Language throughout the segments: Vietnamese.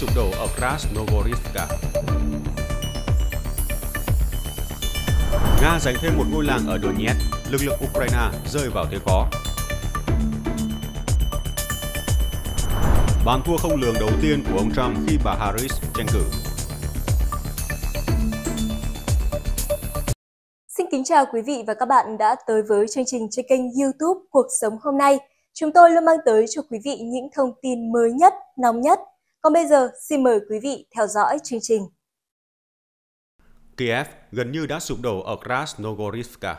sụp đổ ở Krasnogorovka. Nga giành thêm một ngôi làng ở Donetsk, lực lượng Ukraine rơi vào thế khó. Bàn thua không lường đầu tiên của ông Trump khi bà Harris tranh cử. Xin kính chào quý vị và các bạn đã tới với chương trình trên kênh YouTube Cuộc sống hôm nay. Chúng tôi luôn mang tới cho quý vị những thông tin mới nhất, nóng nhất còn bây giờ, xin mời quý vị theo dõi chương trình. Kiev gần như đã sụp đổ ở Krasnogorivka.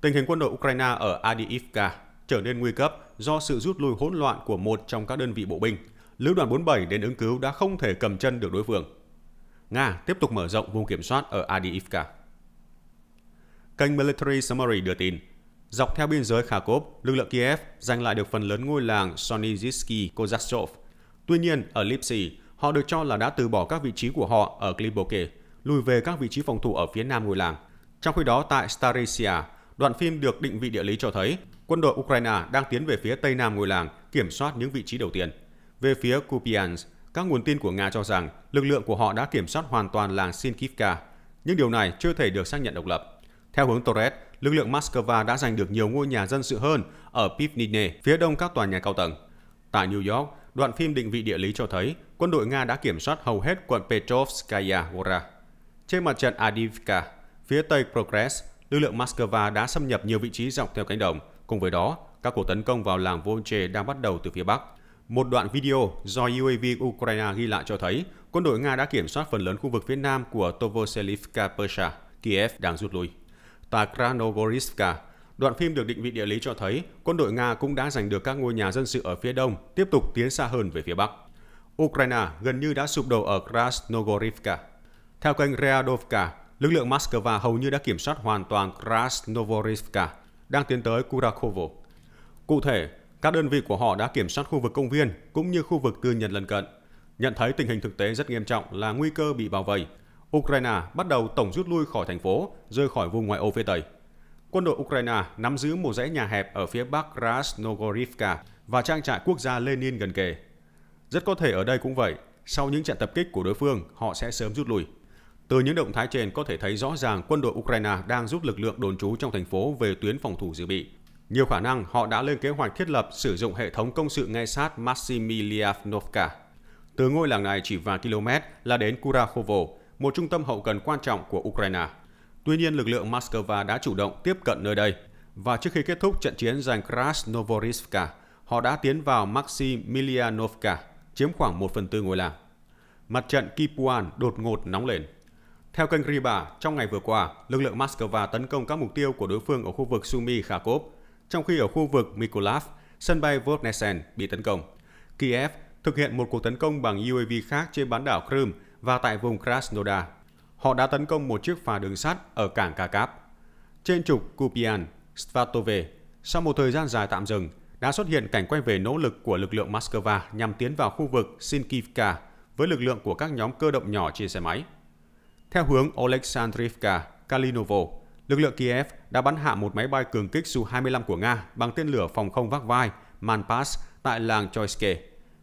Tình hình quân đội Ukraine ở Adiivka trở nên nguy cấp do sự rút lui hỗn loạn của một trong các đơn vị bộ binh. Lữ đoàn 47 đến ứng cứu đã không thể cầm chân được đối phương. Nga tiếp tục mở rộng vùng kiểm soát ở Adiivka. Kênh Military Summary đưa tin, dọc theo biên giới Kharkov, lực lượng Kiev giành lại được phần lớn ngôi làng Sonizhsky Kozaktsov Tuy nhiên, ở Leipzig, họ được cho là đã từ bỏ các vị trí của họ ở Kliboke, lùi về các vị trí phòng thủ ở phía nam ngôi làng. Trong khi đó tại Staresia, đoạn phim được định vị địa lý cho thấy quân đội Ukraine đang tiến về phía tây nam ngôi làng, kiểm soát những vị trí đầu tiên. Về phía Kupiansk, các nguồn tin của Nga cho rằng lực lượng của họ đã kiểm soát hoàn toàn làng Sinkivka, nhưng điều này chưa thể được xác nhận độc lập. Theo hướng Torres, lực lượng Moscow đã giành được nhiều ngôi nhà dân sự hơn ở Pivnine, phía đông các tòa nhà cao tầng. Tại New York, đoạn phim định vị địa lý cho thấy quân đội Nga đã kiểm soát hầu hết quận Petrovskaya Gora. Trên mặt trận Adivka, phía tây Progress, lực lượng Moscow đã xâm nhập nhiều vị trí dọc theo cánh đồng. Cùng với đó, các cuộc tấn công vào làng Volche đang bắt đầu từ phía bắc. Một đoạn video do UAV Ukraine ghi lại cho thấy quân đội Nga đã kiểm soát phần lớn khu vực phía nam của Tovoselivka Persha, Kiev đang rút lui. Tại Kranogorivka, Đoạn phim được định vị địa lý cho thấy quân đội Nga cũng đã giành được các ngôi nhà dân sự ở phía đông, tiếp tục tiến xa hơn về phía bắc. Ukraine gần như đã sụp đổ ở Krasnogorivka. Theo kênh Readovka, lực lượng Moscow hầu như đã kiểm soát hoàn toàn Krasnovorivka, đang tiến tới Kurakovo. Cụ thể, các đơn vị của họ đã kiểm soát khu vực công viên cũng như khu vực tư nhân lân cận. Nhận thấy tình hình thực tế rất nghiêm trọng là nguy cơ bị bao vây, Ukraine bắt đầu tổng rút lui khỏi thành phố, rơi khỏi vùng ngoại ô phía Tây. Quân đội Ukraine nắm giữ một dãy nhà hẹp ở phía bắc Krasnogorivka và trang trại quốc gia Lenin gần kề. Rất có thể ở đây cũng vậy, sau những trận tập kích của đối phương, họ sẽ sớm rút lui. Từ những động thái trên có thể thấy rõ ràng quân đội Ukraine đang giúp lực lượng đồn trú trong thành phố về tuyến phòng thủ dự bị. Nhiều khả năng họ đã lên kế hoạch thiết lập sử dụng hệ thống công sự ngay sát Maximilianovka. Từ ngôi làng này chỉ vài km là đến Kurakhovo, một trung tâm hậu cần quan trọng của Ukraine. Tuy nhiên, lực lượng Moscow đã chủ động tiếp cận nơi đây và trước khi kết thúc trận chiến giành Krasnovorizhka, họ đã tiến vào Maximilianovka, chiếm khoảng 1 phần tư ngôi làng. Mặt trận Kipuan đột ngột nóng lên. Theo kênh Riba, trong ngày vừa qua, lực lượng Moscow tấn công các mục tiêu của đối phương ở khu vực Sumy Kharkov, trong khi ở khu vực Mykolaiv, sân bay Vornesen bị tấn công. Kiev thực hiện một cuộc tấn công bằng UAV khác trên bán đảo Crimea và tại vùng Krasnodar họ đã tấn công một chiếc phà đường sắt ở cảng Kakap. Trên trục Kupian, Svatove, sau một thời gian dài tạm dừng, đã xuất hiện cảnh quay về nỗ lực của lực lượng Moscow nhằm tiến vào khu vực Sinkivka với lực lượng của các nhóm cơ động nhỏ trên xe máy. Theo hướng Oleksandrivka, Kalinovo, lực lượng Kiev đã bắn hạ một máy bay cường kích Su-25 của Nga bằng tên lửa phòng không vác vai Manpass tại làng Choiske.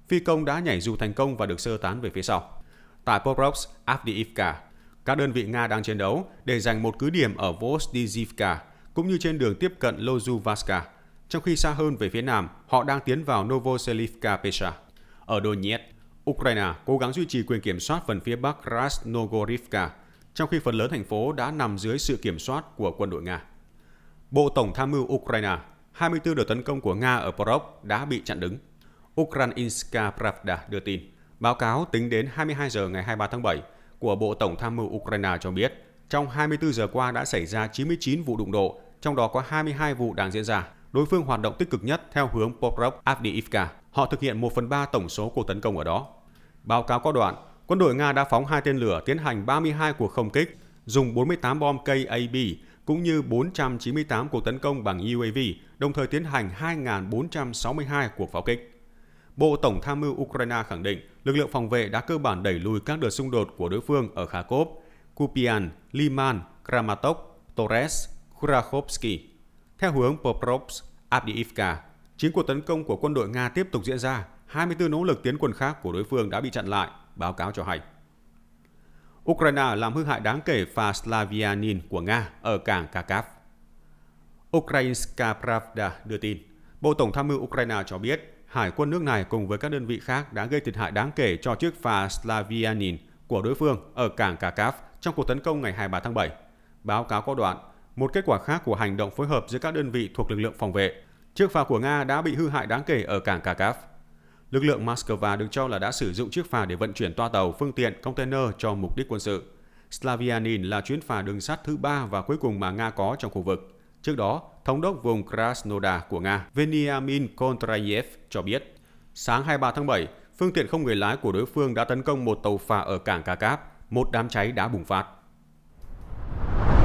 Phi công đã nhảy dù thành công và được sơ tán về phía sau. Tại Pokrovsk, Avdiivka, các đơn vị Nga đang chiến đấu để giành một cứ điểm ở Vozdizivka, cũng như trên đường tiếp cận Lozuvaska, trong khi xa hơn về phía nam, họ đang tiến vào Novoselivka Pesha. Ở Donetsk, Ukraine cố gắng duy trì quyền kiểm soát phần phía bắc Krasnogorivka, trong khi phần lớn thành phố đã nằm dưới sự kiểm soát của quân đội Nga. Bộ Tổng tham mưu Ukraine, 24 đợt tấn công của Nga ở Porok đã bị chặn đứng. Ukrainska Pravda đưa tin, báo cáo tính đến 22 giờ ngày 23 tháng 7, của Bộ Tổng tham mưu Ukraine cho biết, trong 24 giờ qua đã xảy ra 99 vụ đụng độ, trong đó có 22 vụ đang diễn ra. Đối phương hoạt động tích cực nhất theo hướng Poprov Avdiivka. Họ thực hiện 1 phần 3 tổng số cuộc tấn công ở đó. Báo cáo có đoạn, quân đội Nga đã phóng hai tên lửa tiến hành 32 cuộc không kích, dùng 48 bom KAB cũng như 498 cuộc tấn công bằng UAV, đồng thời tiến hành 2.462 cuộc pháo kích. Bộ Tổng tham mưu Ukraine khẳng định lực lượng phòng vệ đã cơ bản đẩy lùi các đợt xung đột của đối phương ở Kharkov, Kupian, Liman, Kramatok, Torres, Kurakovsky. Theo hướng Poprovsk, Abdiivka, chính cuộc tấn công của quân đội Nga tiếp tục diễn ra, 24 nỗ lực tiến quân khác của đối phương đã bị chặn lại, báo cáo cho hay. Ukraine làm hư hại đáng kể phà Slavianin của Nga ở cảng Kharkiv. Ukrainska Pravda đưa tin, Bộ Tổng tham mưu Ukraine cho biết Hải quân nước này cùng với các đơn vị khác đã gây thiệt hại đáng kể cho chiếc phà Slavianin của đối phương ở cảng Kakaf trong cuộc tấn công ngày 23 tháng 7. Báo cáo có đoạn, một kết quả khác của hành động phối hợp giữa các đơn vị thuộc lực lượng phòng vệ, chiếc phà của Nga đã bị hư hại đáng kể ở cảng Kakaf. Lực lượng Moscow được cho là đã sử dụng chiếc phà để vận chuyển toa tàu, phương tiện, container cho mục đích quân sự. Slavianin là chuyến phà đường sắt thứ ba và cuối cùng mà Nga có trong khu vực. Trước đó, Thống đốc vùng Krasnodar của Nga Veniamin Kontrayev cho biết, sáng 23 tháng 7, phương tiện không người lái của đối phương đã tấn công một tàu phà ở cảng Kakap, một đám cháy đã bùng phát.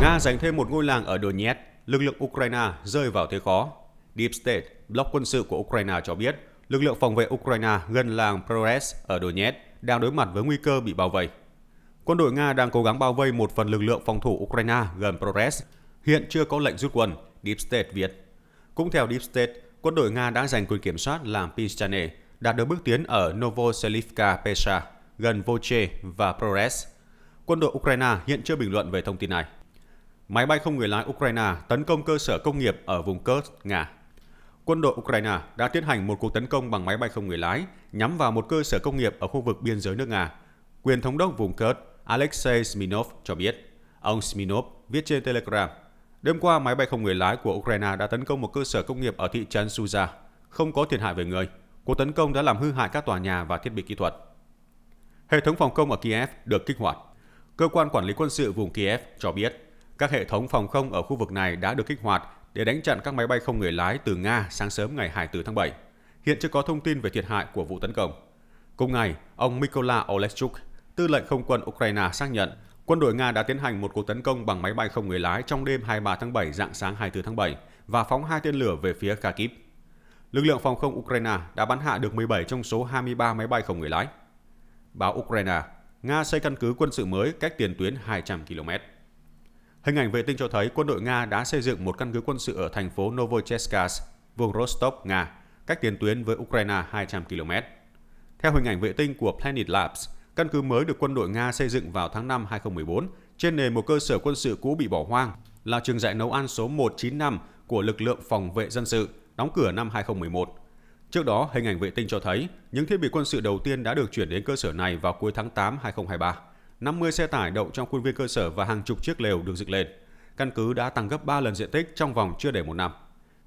Nga giành thêm một ngôi làng ở Donetsk, lực lượng Ukraine rơi vào thế khó. Deep State, bloc quân sự của Ukraine cho biết, lực lượng phòng vệ Ukraine gần làng Prores ở Donetsk đang đối mặt với nguy cơ bị bao vây. Quân đội Nga đang cố gắng bao vây một phần lực lượng phòng thủ Ukraine gần Prores hiện chưa có lệnh rút quân, Deep State Việt. Cũng theo Deep State, quân đội Nga đã giành quyền kiểm soát làm Pinchane, đạt được bước tiến ở Novoselivka Pesha, gần Voche và Prores. Quân đội Ukraine hiện chưa bình luận về thông tin này. Máy bay không người lái Ukraine tấn công cơ sở công nghiệp ở vùng Kursk, Nga. Quân đội Ukraine đã tiến hành một cuộc tấn công bằng máy bay không người lái nhắm vào một cơ sở công nghiệp ở khu vực biên giới nước Nga. Quyền thống đốc vùng Kursk Alexei Sminov cho biết. Ông Sminov viết trên Telegram Đêm qua, máy bay không người lái của Ukraine đã tấn công một cơ sở công nghiệp ở thị trấn Suza. Không có thiệt hại về người, cuộc tấn công đã làm hư hại các tòa nhà và thiết bị kỹ thuật. Hệ thống phòng không ở Kiev được kích hoạt. Cơ quan quản lý quân sự vùng Kiev cho biết, các hệ thống phòng không ở khu vực này đã được kích hoạt để đánh chặn các máy bay không người lái từ Nga sáng sớm ngày 24 tháng 7. Hiện chưa có thông tin về thiệt hại của vụ tấn công. Cùng ngày, ông Mykola Olechuk, tư lệnh không quân Ukraine xác nhận Quân đội Nga đã tiến hành một cuộc tấn công bằng máy bay không người lái trong đêm 23 tháng 7 dạng sáng 24 tháng 7 và phóng hai tên lửa về phía Kharkiv. Lực lượng phòng không Ukraine đã bắn hạ được 17 trong số 23 máy bay không người lái. Báo Ukraine, Nga xây căn cứ quân sự mới cách tiền tuyến 200 km. Hình ảnh vệ tinh cho thấy quân đội Nga đã xây dựng một căn cứ quân sự ở thành phố Novocheskaz, vùng Rostov, Nga, cách tiền tuyến với Ukraine 200 km. Theo hình ảnh vệ tinh của Planet Labs, căn cứ mới được quân đội Nga xây dựng vào tháng 5 2014 trên nền một cơ sở quân sự cũ bị bỏ hoang là trường dạy nấu ăn số 195 của lực lượng phòng vệ dân sự, đóng cửa năm 2011. Trước đó, hình ảnh vệ tinh cho thấy những thiết bị quân sự đầu tiên đã được chuyển đến cơ sở này vào cuối tháng 8 2023. 50 xe tải đậu trong khuôn viên cơ sở và hàng chục chiếc lều được dựng lên. Căn cứ đã tăng gấp 3 lần diện tích trong vòng chưa đầy một năm.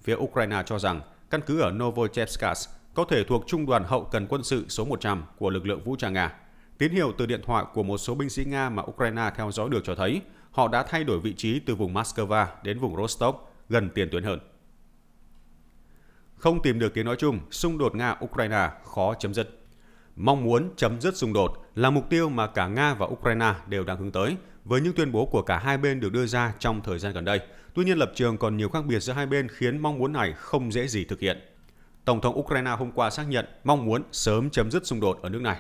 Phía Ukraine cho rằng căn cứ ở Novochevskaz có thể thuộc trung đoàn hậu cần quân sự số 100 của lực lượng vũ trang Nga. Tín hiệu từ điện thoại của một số binh sĩ Nga mà Ukraine theo dõi được cho thấy họ đã thay đổi vị trí từ vùng Moscow đến vùng Rostov, gần tiền tuyến hơn. Không tìm được tiếng nói chung, xung đột Nga-Ukraine khó chấm dứt. Mong muốn chấm dứt xung đột là mục tiêu mà cả Nga và Ukraine đều đang hướng tới, với những tuyên bố của cả hai bên được đưa ra trong thời gian gần đây. Tuy nhiên lập trường còn nhiều khác biệt giữa hai bên khiến mong muốn này không dễ gì thực hiện. Tổng thống Ukraine hôm qua xác nhận mong muốn sớm chấm dứt xung đột ở nước này.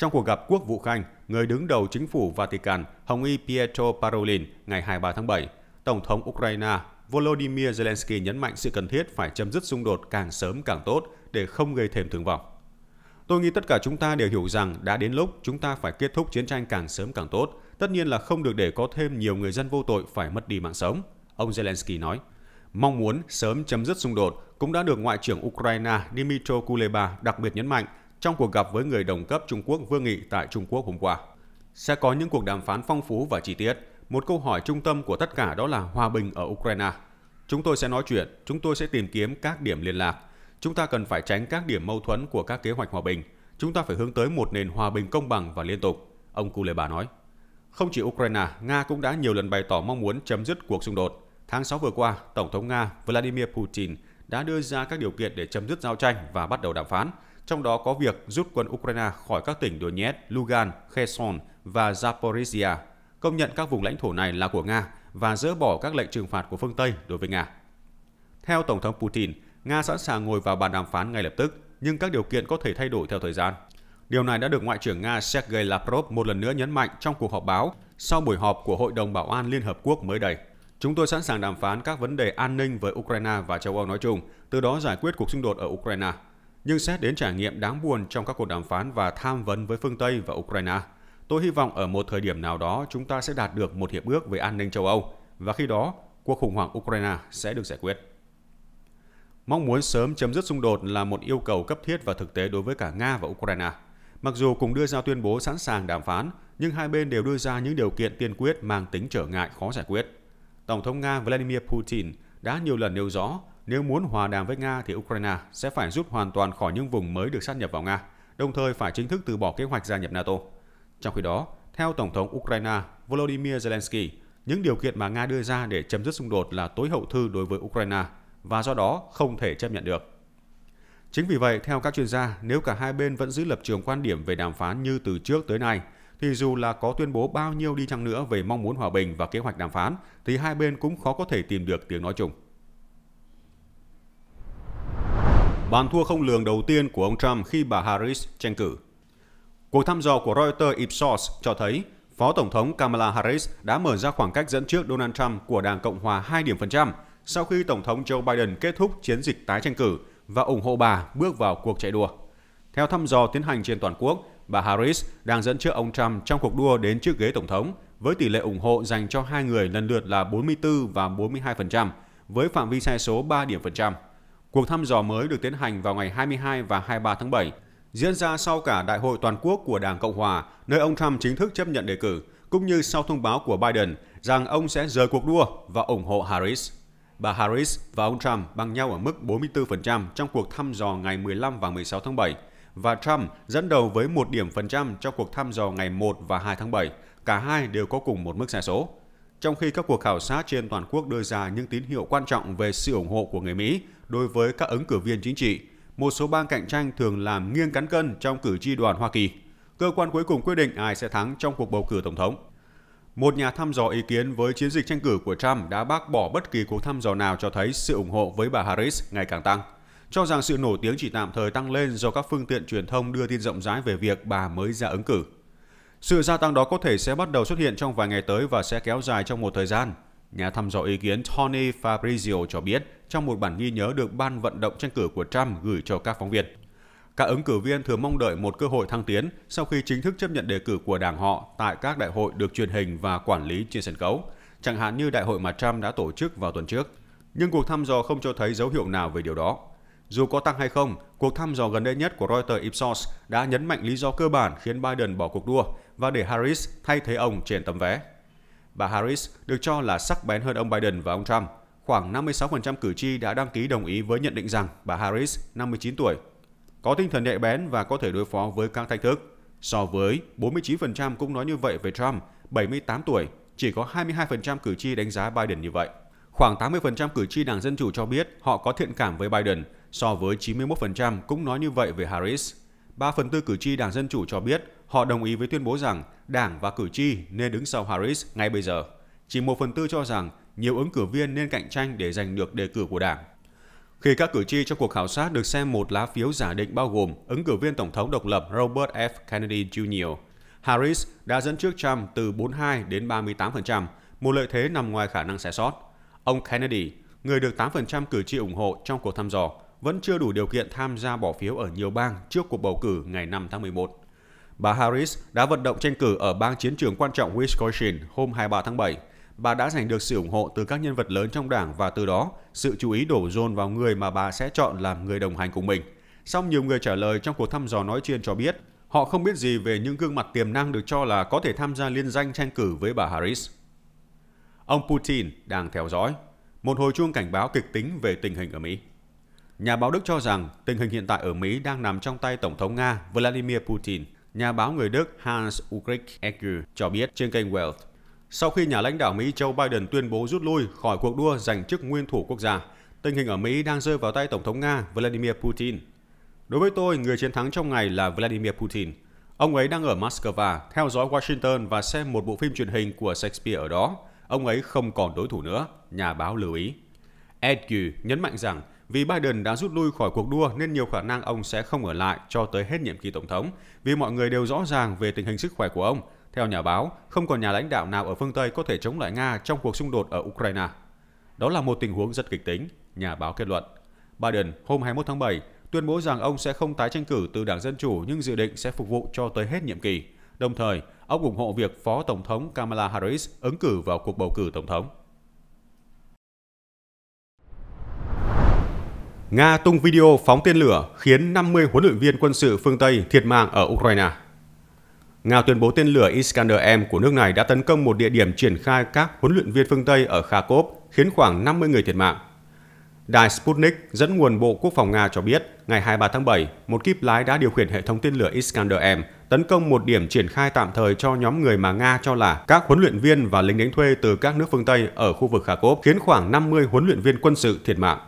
Trong cuộc gặp quốc vụ khanh, người đứng đầu chính phủ Vatican, Hồng y Pietro Parolin ngày 23 tháng 7, Tổng thống Ukraine Volodymyr Zelensky nhấn mạnh sự cần thiết phải chấm dứt xung đột càng sớm càng tốt để không gây thêm thương vong. Tôi nghĩ tất cả chúng ta đều hiểu rằng đã đến lúc chúng ta phải kết thúc chiến tranh càng sớm càng tốt, tất nhiên là không được để có thêm nhiều người dân vô tội phải mất đi mạng sống, ông Zelensky nói. Mong muốn sớm chấm dứt xung đột cũng đã được Ngoại trưởng Ukraine Dmytro Kuleba đặc biệt nhấn mạnh trong cuộc gặp với người đồng cấp Trung Quốc Vương Nghị tại Trung Quốc hôm qua. Sẽ có những cuộc đàm phán phong phú và chi tiết. Một câu hỏi trung tâm của tất cả đó là hòa bình ở Ukraine. Chúng tôi sẽ nói chuyện, chúng tôi sẽ tìm kiếm các điểm liên lạc. Chúng ta cần phải tránh các điểm mâu thuẫn của các kế hoạch hòa bình. Chúng ta phải hướng tới một nền hòa bình công bằng và liên tục, ông Kuleba nói. Không chỉ Ukraine, Nga cũng đã nhiều lần bày tỏ mong muốn chấm dứt cuộc xung đột. Tháng 6 vừa qua, Tổng thống Nga Vladimir Putin đã đưa ra các điều kiện để chấm dứt giao tranh và bắt đầu đàm phán – trong đó có việc rút quân Ukraine khỏi các tỉnh Donetsk, Lugan, Kherson và Zaporizhia, công nhận các vùng lãnh thổ này là của Nga và dỡ bỏ các lệnh trừng phạt của phương Tây đối với Nga. Theo Tổng thống Putin, Nga sẵn sàng ngồi vào bàn đàm phán ngay lập tức, nhưng các điều kiện có thể thay đổi theo thời gian. Điều này đã được Ngoại trưởng Nga Sergei Lavrov một lần nữa nhấn mạnh trong cuộc họp báo sau buổi họp của Hội đồng Bảo an Liên Hợp Quốc mới đây. Chúng tôi sẵn sàng đàm phán các vấn đề an ninh với Ukraine và châu Âu nói chung, từ đó giải quyết cuộc xung đột ở Ukraine, nhưng xét đến trải nghiệm đáng buồn trong các cuộc đàm phán và tham vấn với phương Tây và Ukraine, tôi hy vọng ở một thời điểm nào đó chúng ta sẽ đạt được một hiệp ước về an ninh châu Âu và khi đó cuộc khủng hoảng Ukraine sẽ được giải quyết. Mong muốn sớm chấm dứt xung đột là một yêu cầu cấp thiết và thực tế đối với cả Nga và Ukraine. Mặc dù cùng đưa ra tuyên bố sẵn sàng đàm phán, nhưng hai bên đều đưa ra những điều kiện tiên quyết mang tính trở ngại khó giải quyết. Tổng thống Nga Vladimir Putin đã nhiều lần nêu rõ nếu muốn hòa đàm với Nga thì Ukraine sẽ phải rút hoàn toàn khỏi những vùng mới được sát nhập vào Nga, đồng thời phải chính thức từ bỏ kế hoạch gia nhập NATO. Trong khi đó, theo Tổng thống Ukraine Volodymyr Zelensky, những điều kiện mà Nga đưa ra để chấm dứt xung đột là tối hậu thư đối với Ukraine và do đó không thể chấp nhận được. Chính vì vậy, theo các chuyên gia, nếu cả hai bên vẫn giữ lập trường quan điểm về đàm phán như từ trước tới nay, thì dù là có tuyên bố bao nhiêu đi chăng nữa về mong muốn hòa bình và kế hoạch đàm phán, thì hai bên cũng khó có thể tìm được tiếng nói chung. Bàn thua không lường đầu tiên của ông Trump khi bà Harris tranh cử. Cuộc thăm dò của Reuters Ipsos cho thấy Phó Tổng thống Kamala Harris đã mở ra khoảng cách dẫn trước Donald Trump của Đảng Cộng hòa 2 điểm phần trăm sau khi Tổng thống Joe Biden kết thúc chiến dịch tái tranh cử và ủng hộ bà bước vào cuộc chạy đua. Theo thăm dò tiến hành trên toàn quốc, bà Harris đang dẫn trước ông Trump trong cuộc đua đến chiếc ghế Tổng thống với tỷ lệ ủng hộ dành cho hai người lần lượt là 44 và 42%, với phạm vi sai số 3 điểm phần trăm. Cuộc thăm dò mới được tiến hành vào ngày 22 và 23 tháng 7, diễn ra sau cả đại hội toàn quốc của Đảng Cộng Hòa, nơi ông Trump chính thức chấp nhận đề cử, cũng như sau thông báo của Biden rằng ông sẽ rời cuộc đua và ủng hộ Harris. Bà Harris và ông Trump bằng nhau ở mức 44% trong cuộc thăm dò ngày 15 và 16 tháng 7 và Trump dẫn đầu với một điểm phần trăm trong cuộc thăm dò ngày 1 và 2 tháng 7. Cả hai đều có cùng một mức sai số trong khi các cuộc khảo sát trên toàn quốc đưa ra những tín hiệu quan trọng về sự ủng hộ của người Mỹ đối với các ứng cử viên chính trị, một số bang cạnh tranh thường làm nghiêng cán cân trong cử tri đoàn Hoa Kỳ. Cơ quan cuối cùng quyết định ai sẽ thắng trong cuộc bầu cử tổng thống. Một nhà thăm dò ý kiến với chiến dịch tranh cử của Trump đã bác bỏ bất kỳ cuộc thăm dò nào cho thấy sự ủng hộ với bà Harris ngày càng tăng, cho rằng sự nổi tiếng chỉ tạm thời tăng lên do các phương tiện truyền thông đưa tin rộng rãi về việc bà mới ra ứng cử. Sự gia tăng đó có thể sẽ bắt đầu xuất hiện trong vài ngày tới và sẽ kéo dài trong một thời gian. Nhà thăm dò ý kiến Tony Fabrizio cho biết trong một bản ghi nhớ được ban vận động tranh cử của Trump gửi cho các phóng viên. Các ứng cử viên thường mong đợi một cơ hội thăng tiến sau khi chính thức chấp nhận đề cử của đảng họ tại các đại hội được truyền hình và quản lý trên sân khấu, chẳng hạn như đại hội mà Trump đã tổ chức vào tuần trước. Nhưng cuộc thăm dò không cho thấy dấu hiệu nào về điều đó. Dù có tăng hay không, cuộc thăm dò gần đây nhất của Reuters Ipsos đã nhấn mạnh lý do cơ bản khiến Biden bỏ cuộc đua và để Harris thay thế ông trên tấm vé. Bà Harris được cho là sắc bén hơn ông Biden và ông Trump. Khoảng 56% cử tri đã đăng ký đồng ý với nhận định rằng bà Harris, 59 tuổi, có tinh thần nhạy bén và có thể đối phó với các thách thức. So với 49% cũng nói như vậy về Trump, 78 tuổi, chỉ có 22% cử tri đánh giá Biden như vậy. Khoảng 80% cử tri Đảng Dân Chủ cho biết họ có thiện cảm với Biden, so với 91% cũng nói như vậy về Harris. 3 phần tư cử tri Đảng Dân Chủ cho biết họ đồng ý với tuyên bố rằng Đảng và cử tri nên đứng sau Harris ngay bây giờ. Chỉ 1 phần tư cho rằng nhiều ứng cử viên nên cạnh tranh để giành được đề cử của Đảng. Khi các cử tri trong cuộc khảo sát được xem một lá phiếu giả định bao gồm ứng cử viên Tổng thống độc lập Robert F. Kennedy Jr., Harris đã dẫn trước Trump từ 42 đến 38%, một lợi thế nằm ngoài khả năng sai sót. Ông Kennedy, người được 8% cử tri ủng hộ trong cuộc thăm dò, vẫn chưa đủ điều kiện tham gia bỏ phiếu ở nhiều bang trước cuộc bầu cử ngày 5 tháng 11. Bà Harris đã vận động tranh cử ở bang chiến trường quan trọng Wisconsin hôm 23 tháng 7. Bà đã giành được sự ủng hộ từ các nhân vật lớn trong đảng và từ đó sự chú ý đổ dồn vào người mà bà sẽ chọn làm người đồng hành cùng mình. Song nhiều người trả lời trong cuộc thăm dò nói trên cho biết họ không biết gì về những gương mặt tiềm năng được cho là có thể tham gia liên danh tranh cử với bà Harris. Ông Putin đang theo dõi một hồi chuông cảnh báo kịch tính về tình hình ở Mỹ. Nhà báo Đức cho rằng tình hình hiện tại ở Mỹ đang nằm trong tay Tổng thống Nga Vladimir Putin. Nhà báo người Đức Hans Ulrich Egger cho biết trên kênh Wealth. Sau khi nhà lãnh đạo Mỹ Joe Biden tuyên bố rút lui khỏi cuộc đua giành chức nguyên thủ quốc gia, tình hình ở Mỹ đang rơi vào tay Tổng thống Nga Vladimir Putin. Đối với tôi, người chiến thắng trong ngày là Vladimir Putin. Ông ấy đang ở Moscow, theo dõi Washington và xem một bộ phim truyền hình của Shakespeare ở đó. Ông ấy không còn đối thủ nữa, nhà báo lưu ý. Edgu nhấn mạnh rằng vì Biden đã rút lui khỏi cuộc đua nên nhiều khả năng ông sẽ không ở lại cho tới hết nhiệm kỳ tổng thống, vì mọi người đều rõ ràng về tình hình sức khỏe của ông. Theo nhà báo, không còn nhà lãnh đạo nào ở phương Tây có thể chống lại Nga trong cuộc xung đột ở Ukraine. Đó là một tình huống rất kịch tính, nhà báo kết luận. Biden hôm 21 tháng 7 tuyên bố rằng ông sẽ không tái tranh cử từ Đảng Dân Chủ nhưng dự định sẽ phục vụ cho tới hết nhiệm kỳ. Đồng thời, ông ủng hộ việc Phó Tổng thống Kamala Harris ứng cử vào cuộc bầu cử Tổng thống. Nga tung video phóng tên lửa khiến 50 huấn luyện viên quân sự phương Tây thiệt mạng ở Ukraine. Nga tuyên bố tên lửa Iskander-M của nước này đã tấn công một địa điểm triển khai các huấn luyện viên phương Tây ở Kharkov, khiến khoảng 50 người thiệt mạng. Đài Sputnik dẫn nguồn Bộ Quốc phòng Nga cho biết, ngày 23 tháng 7, một kíp lái đã điều khiển hệ thống tên lửa Iskander-M tấn công một điểm triển khai tạm thời cho nhóm người mà Nga cho là các huấn luyện viên và lính đánh thuê từ các nước phương Tây ở khu vực Kharkov, khiến khoảng 50 huấn luyện viên quân sự thiệt mạng.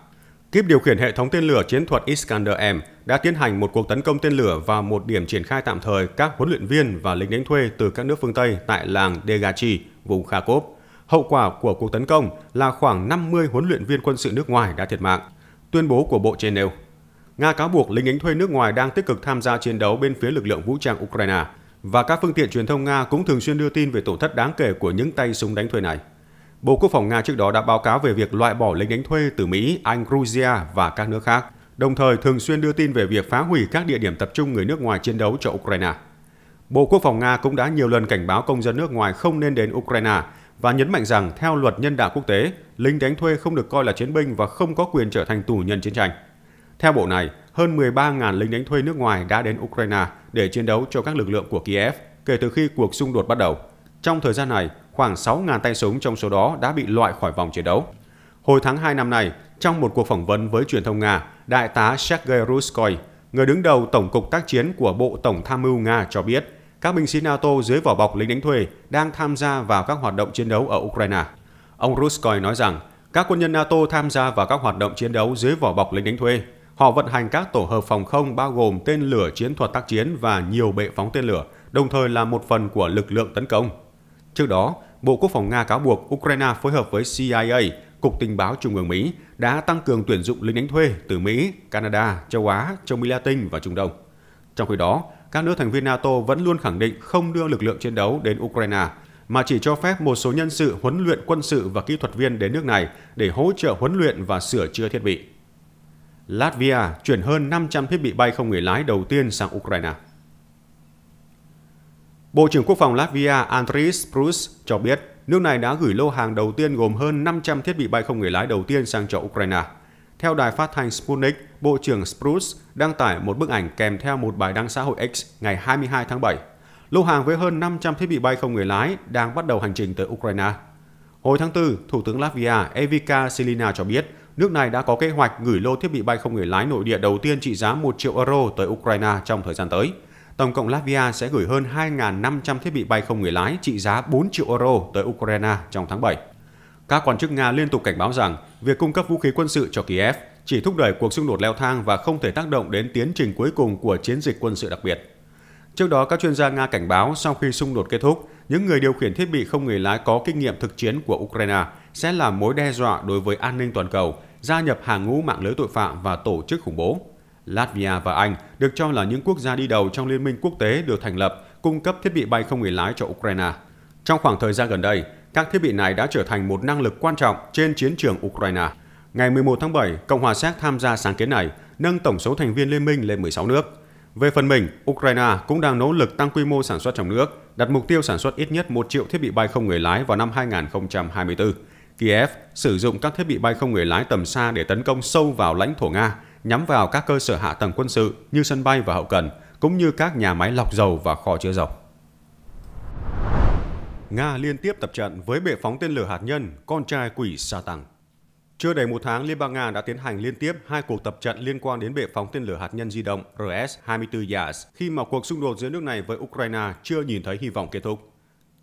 Kíp điều khiển hệ thống tên lửa chiến thuật Iskander-M đã tiến hành một cuộc tấn công tên lửa và một điểm triển khai tạm thời các huấn luyện viên và lính đánh thuê từ các nước phương Tây tại làng Degachi, vùng Kharkov. Hậu quả của cuộc tấn công là khoảng 50 huấn luyện viên quân sự nước ngoài đã thiệt mạng. Tuyên bố của Bộ trên nêu, Nga cáo buộc lính đánh thuê nước ngoài đang tích cực tham gia chiến đấu bên phía lực lượng vũ trang Ukraine và các phương tiện truyền thông Nga cũng thường xuyên đưa tin về tổn thất đáng kể của những tay súng đánh thuê này. Bộ Quốc phòng Nga trước đó đã báo cáo về việc loại bỏ lính đánh thuê từ Mỹ, Anh, Georgia và các nước khác, đồng thời thường xuyên đưa tin về việc phá hủy các địa điểm tập trung người nước ngoài chiến đấu cho Ukraine. Bộ Quốc phòng Nga cũng đã nhiều lần cảnh báo công dân nước ngoài không nên đến Ukraine và nhấn mạnh rằng theo luật nhân đạo quốc tế, lính đánh thuê không được coi là chiến binh và không có quyền trở thành tù nhân chiến tranh. Theo bộ này, hơn 13.000 lính đánh thuê nước ngoài đã đến Ukraine để chiến đấu cho các lực lượng của Kiev kể từ khi cuộc xung đột bắt đầu – trong thời gian này, khoảng 6.000 tay súng trong số đó đã bị loại khỏi vòng chiến đấu. Hồi tháng 2 năm nay, trong một cuộc phỏng vấn với truyền thông Nga, Đại tá Sergei Ruskoy, người đứng đầu Tổng cục tác chiến của Bộ Tổng tham mưu Nga cho biết, các binh sĩ NATO dưới vỏ bọc lính đánh thuê đang tham gia vào các hoạt động chiến đấu ở Ukraine. Ông Ruskoy nói rằng, các quân nhân NATO tham gia vào các hoạt động chiến đấu dưới vỏ bọc lính đánh thuê. Họ vận hành các tổ hợp phòng không bao gồm tên lửa chiến thuật tác chiến và nhiều bệ phóng tên lửa, đồng thời là một phần của lực lượng tấn công. Trước đó, Bộ Quốc phòng Nga cáo buộc Ukraine phối hợp với CIA, Cục Tình báo Trung ương Mỹ, đã tăng cường tuyển dụng lính đánh thuê từ Mỹ, Canada, châu Á, châu Mỹ Latin và Trung Đông. Trong khi đó, các nước thành viên NATO vẫn luôn khẳng định không đưa lực lượng chiến đấu đến Ukraine, mà chỉ cho phép một số nhân sự huấn luyện quân sự và kỹ thuật viên đến nước này để hỗ trợ huấn luyện và sửa chữa thiết bị. Latvia chuyển hơn 500 thiết bị bay không người lái đầu tiên sang Ukraine. Bộ trưởng Quốc phòng Latvia Andris Prus cho biết nước này đã gửi lô hàng đầu tiên gồm hơn 500 thiết bị bay không người lái đầu tiên sang cho Ukraine. Theo đài phát thanh Sputnik, Bộ trưởng Spruce đăng tải một bức ảnh kèm theo một bài đăng xã hội X ngày 22 tháng 7. Lô hàng với hơn 500 thiết bị bay không người lái đang bắt đầu hành trình tới Ukraine. Hồi tháng 4, Thủ tướng Latvia Evika Silina cho biết nước này đã có kế hoạch gửi lô thiết bị bay không người lái nội địa đầu tiên trị giá 1 triệu euro tới Ukraine trong thời gian tới – Tổng cộng Latvia sẽ gửi hơn 2.500 thiết bị bay không người lái trị giá 4 triệu euro tới Ukraine trong tháng 7. Các quan chức Nga liên tục cảnh báo rằng việc cung cấp vũ khí quân sự cho Kiev chỉ thúc đẩy cuộc xung đột leo thang và không thể tác động đến tiến trình cuối cùng của chiến dịch quân sự đặc biệt. Trước đó, các chuyên gia Nga cảnh báo sau khi xung đột kết thúc, những người điều khiển thiết bị không người lái có kinh nghiệm thực chiến của Ukraine sẽ là mối đe dọa đối với an ninh toàn cầu, gia nhập hàng ngũ mạng lưới tội phạm và tổ chức khủng bố. Latvia và Anh được cho là những quốc gia đi đầu trong liên minh quốc tế được thành lập cung cấp thiết bị bay không người lái cho Ukraine. Trong khoảng thời gian gần đây, các thiết bị này đã trở thành một năng lực quan trọng trên chiến trường Ukraine. Ngày 11 tháng 7, Cộng hòa Séc tham gia sáng kiến này, nâng tổng số thành viên liên minh lên 16 nước. Về phần mình, Ukraine cũng đang nỗ lực tăng quy mô sản xuất trong nước, đặt mục tiêu sản xuất ít nhất 1 triệu thiết bị bay không người lái vào năm 2024. Kiev sử dụng các thiết bị bay không người lái tầm xa để tấn công sâu vào lãnh thổ Nga, nhắm vào các cơ sở hạ tầng quân sự như sân bay và hậu cần, cũng như các nhà máy lọc dầu và kho chứa dầu. Nga liên tiếp tập trận với bệ phóng tên lửa hạt nhân con trai quỷ sa tăng. Chưa đầy một tháng, Liên bang Nga đã tiến hành liên tiếp hai cuộc tập trận liên quan đến bệ phóng tên lửa hạt nhân di động RS-24 Yars khi mà cuộc xung đột giữa nước này với Ukraine chưa nhìn thấy hy vọng kết thúc.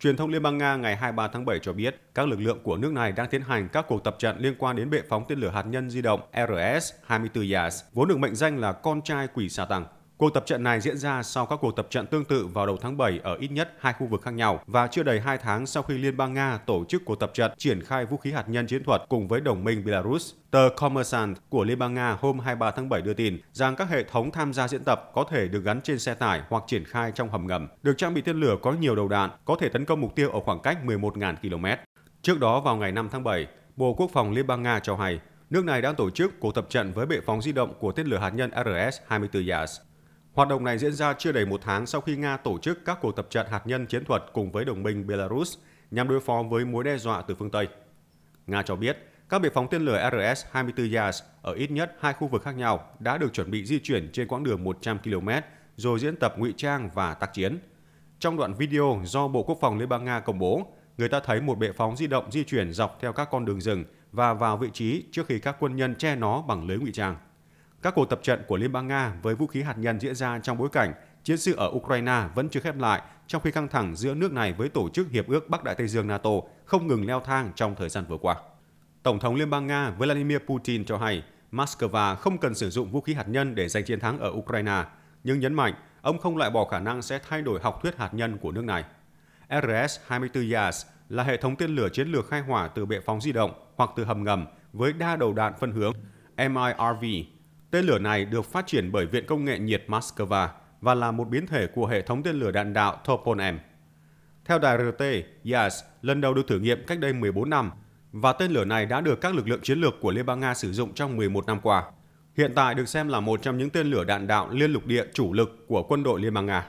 Truyền thông Liên bang Nga ngày 23 tháng 7 cho biết, các lực lượng của nước này đang tiến hành các cuộc tập trận liên quan đến bệ phóng tên lửa hạt nhân di động RS-24 Yars, vốn được mệnh danh là con trai quỷ sa tăng. Cuộc tập trận này diễn ra sau các cuộc tập trận tương tự vào đầu tháng 7 ở ít nhất hai khu vực khác nhau và chưa đầy 2 tháng sau khi Liên bang Nga tổ chức cuộc tập trận triển khai vũ khí hạt nhân chiến thuật cùng với đồng minh Belarus. Tờ Kommersant của Liên bang Nga hôm 23 tháng 7 đưa tin rằng các hệ thống tham gia diễn tập có thể được gắn trên xe tải hoặc triển khai trong hầm ngầm, được trang bị tên lửa có nhiều đầu đạn, có thể tấn công mục tiêu ở khoảng cách 11.000 km. Trước đó vào ngày 5 tháng 7, Bộ Quốc phòng Liên bang Nga cho hay nước này đang tổ chức cuộc tập trận với bệ phóng di động của tên lửa hạt nhân RS-24 yars. Hoạt động này diễn ra chưa đầy một tháng sau khi Nga tổ chức các cuộc tập trận hạt nhân chiến thuật cùng với đồng minh Belarus nhằm đối phó với mối đe dọa từ phương Tây. Nga cho biết các bệ phóng tên lửa RS-24 Yars ở ít nhất hai khu vực khác nhau đã được chuẩn bị di chuyển trên quãng đường 100 km rồi diễn tập ngụy trang và tác chiến. Trong đoạn video do Bộ Quốc phòng Liên bang Nga công bố, người ta thấy một bệ phóng di động di chuyển dọc theo các con đường rừng và vào vị trí trước khi các quân nhân che nó bằng lưới ngụy trang. Các cuộc tập trận của Liên bang Nga với vũ khí hạt nhân diễn ra trong bối cảnh chiến sự ở Ukraine vẫn chưa khép lại, trong khi căng thẳng giữa nước này với tổ chức Hiệp ước Bắc Đại Tây Dương NATO không ngừng leo thang trong thời gian vừa qua. Tổng thống Liên bang Nga Vladimir Putin cho hay Moscow không cần sử dụng vũ khí hạt nhân để giành chiến thắng ở Ukraine, nhưng nhấn mạnh ông không loại bỏ khả năng sẽ thay đổi học thuyết hạt nhân của nước này. RS-24 Yas là hệ thống tên lửa chiến lược khai hỏa từ bệ phóng di động hoặc từ hầm ngầm với đa đầu đạn phân hướng MIRV Tên lửa này được phát triển bởi Viện Công nghệ nhiệt Moscow và là một biến thể của hệ thống tên lửa đạn đạo Topol-M. Theo đài RT, Yas lần đầu được thử nghiệm cách đây 14 năm và tên lửa này đã được các lực lượng chiến lược của Liên bang Nga sử dụng trong 11 năm qua. Hiện tại được xem là một trong những tên lửa đạn đạo liên lục địa chủ lực của quân đội Liên bang Nga.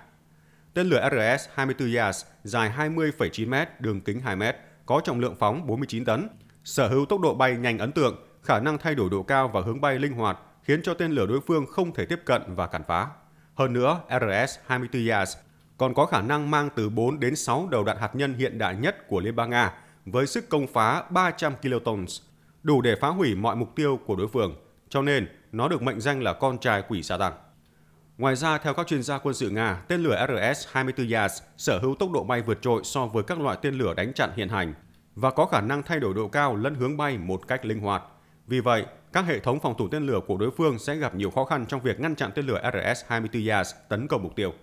Tên lửa RS-24 Yas dài 20,9 m, đường kính 2 m, có trọng lượng phóng 49 tấn, sở hữu tốc độ bay nhanh ấn tượng, khả năng thay đổi độ cao và hướng bay linh hoạt khiến cho tên lửa đối phương không thể tiếp cận và cản phá. Hơn nữa, RS-24Yas còn có khả năng mang từ 4 đến 6 đầu đạn hạt nhân hiện đại nhất của Liên bang Nga với sức công phá 300 kilotons, đủ để phá hủy mọi mục tiêu của đối phương, cho nên nó được mệnh danh là con trai quỷ sa tăng. Ngoài ra, theo các chuyên gia quân sự Nga, tên lửa RS-24 Yas sở hữu tốc độ bay vượt trội so với các loại tên lửa đánh chặn hiện hành và có khả năng thay đổi độ cao lẫn hướng bay một cách linh hoạt. Vì vậy, các hệ thống phòng thủ tên lửa của đối phương sẽ gặp nhiều khó khăn trong việc ngăn chặn tên lửa RS-24 Yars tấn công mục tiêu.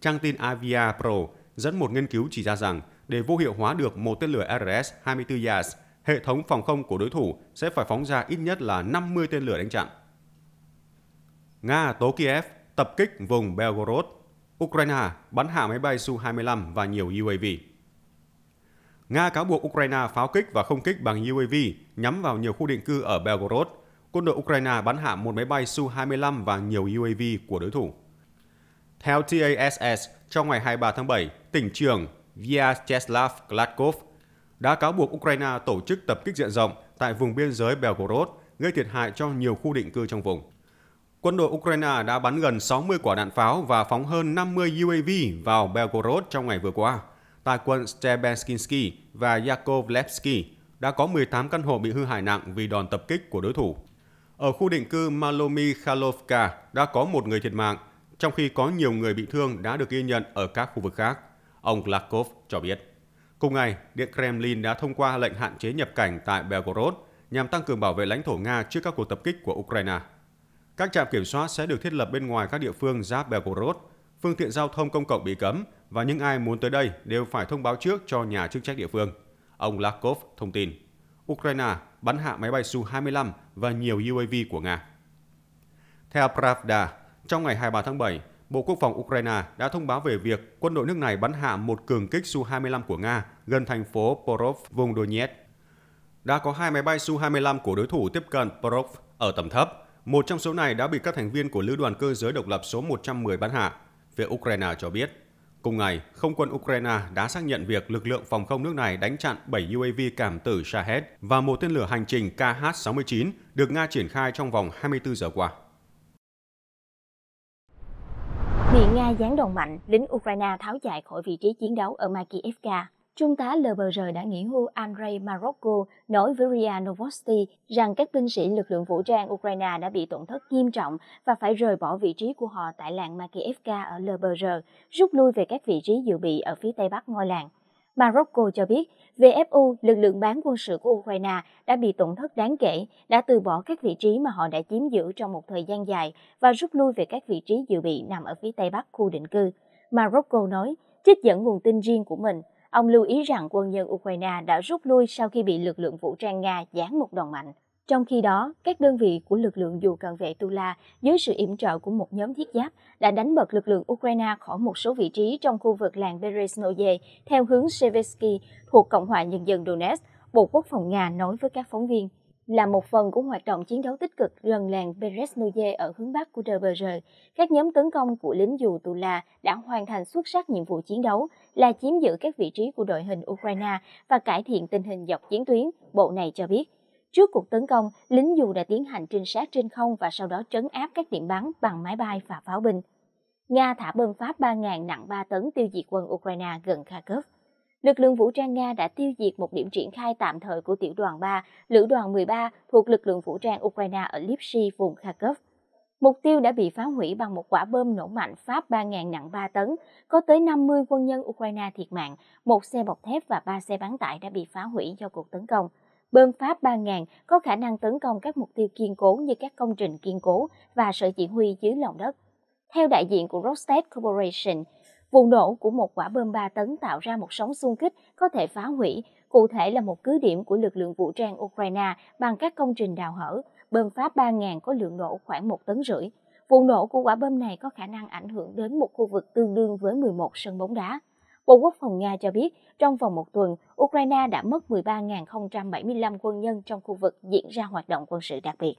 Trang tin Avia Pro dẫn một nghiên cứu chỉ ra rằng để vô hiệu hóa được một tên lửa RS-24 Yars, hệ thống phòng không của đối thủ sẽ phải phóng ra ít nhất là 50 tên lửa đánh chặn. Nga tố Kiev tập kích vùng Belgorod, Ukraine bắn hạ máy bay Su-25 và nhiều UAV. Nga cáo buộc Ukraine pháo kích và không kích bằng UAV nhắm vào nhiều khu định cư ở Belgorod. Quân đội Ukraine bắn hạ một máy bay Su-25 và nhiều UAV của đối thủ. Theo TASS, trong ngày 23 tháng 7, tỉnh trưởng Vyacheslav Gladkov đã cáo buộc Ukraine tổ chức tập kích diện rộng tại vùng biên giới Belgorod, gây thiệt hại cho nhiều khu định cư trong vùng. Quân đội Ukraine đã bắn gần 60 quả đạn pháo và phóng hơn 50 UAV vào Belgorod trong ngày vừa qua, Taiwan Stebenskinsky và Yakov đã có 18 căn hộ bị hư hại nặng vì đòn tập kích của đối thủ. Ở khu định cư Malomi Khalovka đã có một người thiệt mạng, trong khi có nhiều người bị thương đã được ghi nhận ở các khu vực khác, ông Glakov cho biết. Cùng ngày, Điện Kremlin đã thông qua lệnh hạn chế nhập cảnh tại Belgorod nhằm tăng cường bảo vệ lãnh thổ Nga trước các cuộc tập kích của Ukraine. Các trạm kiểm soát sẽ được thiết lập bên ngoài các địa phương giáp Belgorod, phương tiện giao thông công cộng bị cấm và những ai muốn tới đây đều phải thông báo trước cho nhà chức trách địa phương. Ông Lakov thông tin, Ukraine bắn hạ máy bay Su-25 và nhiều UAV của Nga. Theo Pravda, trong ngày 23 tháng 7, Bộ Quốc phòng Ukraine đã thông báo về việc quân đội nước này bắn hạ một cường kích Su-25 của Nga gần thành phố Porov, vùng Donetsk. Đã có hai máy bay Su-25 của đối thủ tiếp cận Porov ở tầm thấp. Một trong số này đã bị các thành viên của Lữ đoàn cơ giới độc lập số 110 bắn hạ, phía Ukraine cho biết. Cùng ngày, không quân Ukraine đã xác nhận việc lực lượng phòng không nước này đánh chặn 7 UAV cảm tử Shahed và một tên lửa hành trình KH-69 được Nga triển khai trong vòng 24 giờ qua. Bị Nga giáng đòn mạnh, lính Ukraine tháo chạy khỏi vị trí chiến đấu ở Makiivka, Trung tá LBR đã nghỉ hưu Andrei Marocco nói với RIA Novosti rằng các binh sĩ lực lượng vũ trang Ukraine đã bị tổn thất nghiêm trọng và phải rời bỏ vị trí của họ tại làng Makievka ở LBR, rút lui về các vị trí dự bị ở phía tây bắc ngôi làng. Morocco cho biết, VFU, lực lượng bán quân sự của Ukraine, đã bị tổn thất đáng kể, đã từ bỏ các vị trí mà họ đã chiếm giữ trong một thời gian dài và rút lui về các vị trí dự bị nằm ở phía tây bắc khu định cư. Morocco nói, trích dẫn nguồn tin riêng của mình, ông lưu ý rằng quân nhân Ukraine đã rút lui sau khi bị lực lượng vũ trang Nga giáng một đòn mạnh. Trong khi đó, các đơn vị của lực lượng dù cần vệ Tula dưới sự yểm trợ của một nhóm thiết giáp đã đánh bật lực lượng Ukraine khỏi một số vị trí trong khu vực làng Beresnoye theo hướng Shevetsky thuộc Cộng hòa Nhân dân Donetsk, Bộ Quốc phòng Nga nói với các phóng viên là một phần của hoạt động chiến đấu tích cực gần làng Beresnuje ở hướng bắc của Derberger. Các nhóm tấn công của lính dù tù là đã hoàn thành xuất sắc nhiệm vụ chiến đấu là chiếm giữ các vị trí của đội hình Ukraine và cải thiện tình hình dọc chiến tuyến, bộ này cho biết. Trước cuộc tấn công, lính dù đã tiến hành trinh sát trên không và sau đó trấn áp các điểm bắn bằng máy bay và pháo binh. Nga thả bơm Pháp 3.000 nặng 3 tấn tiêu diệt quân Ukraine gần Kharkov lực lượng vũ trang Nga đã tiêu diệt một điểm triển khai tạm thời của tiểu đoàn 3, lữ đoàn 13 thuộc lực lượng vũ trang Ukraine ở Lipsy, vùng Kharkov. Mục tiêu đã bị phá hủy bằng một quả bom nổ mạnh Pháp 3.000 nặng 3 tấn, có tới 50 quân nhân Ukraine thiệt mạng, một xe bọc thép và ba xe bán tải đã bị phá hủy do cuộc tấn công. Bơm Pháp 3.000 có khả năng tấn công các mục tiêu kiên cố như các công trình kiên cố và sở chỉ huy dưới lòng đất. Theo đại diện của Rostat Corporation, Vụ nổ của một quả bơm 3 tấn tạo ra một sóng xung kích có thể phá hủy, cụ thể là một cứ điểm của lực lượng vũ trang Ukraine bằng các công trình đào hở, bơm phá 3.000 có lượng nổ khoảng 1 tấn rưỡi. Vụ nổ của quả bơm này có khả năng ảnh hưởng đến một khu vực tương đương với 11 sân bóng đá. Bộ Quốc phòng Nga cho biết, trong vòng một tuần, Ukraine đã mất 13.075 quân nhân trong khu vực diễn ra hoạt động quân sự đặc biệt.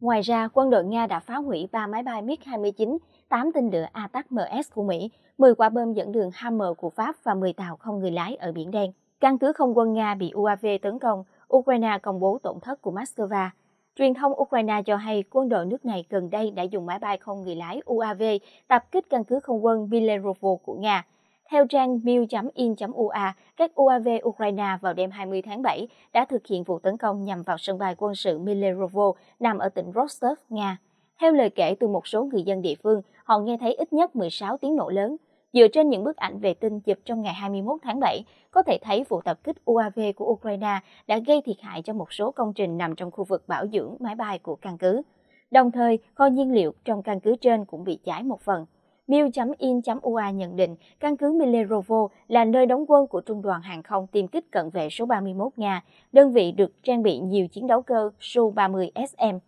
Ngoài ra, quân đội Nga đã phá hủy 3 máy bay MiG-29, 8 tên lửa ATAC-MS của Mỹ, 10 quả bơm dẫn đường Hammer của Pháp và 10 tàu không người lái ở Biển Đen. Căn cứ không quân Nga bị UAV tấn công, Ukraine công bố tổn thất của Moscow. Truyền thông Ukraine cho hay quân đội nước này gần đây đã dùng máy bay không người lái UAV tập kích căn cứ không quân Belerovo của Nga. Theo trang bill.in.ua, các UAV Ukraine vào đêm 20 tháng 7 đã thực hiện vụ tấn công nhằm vào sân bay quân sự Milerovo nằm ở tỉnh Rostov, Nga. Theo lời kể từ một số người dân địa phương, họ nghe thấy ít nhất 16 tiếng nổ lớn. Dựa trên những bức ảnh vệ tinh chụp trong ngày 21 tháng 7, có thể thấy vụ tập kích UAV của Ukraine đã gây thiệt hại cho một số công trình nằm trong khu vực bảo dưỡng máy bay của căn cứ. Đồng thời, kho nhiên liệu trong căn cứ trên cũng bị cháy một phần. Bill.in.ua nhận định căn cứ Milerovo là nơi đóng quân của Trung đoàn Hàng không tiêm kích cận vệ số 31 Nga, đơn vị được trang bị nhiều chiến đấu cơ Su-30SM.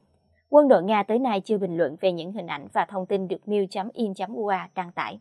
Quân đội Nga tới nay chưa bình luận về những hình ảnh và thông tin được Mill.in.ua đăng tải.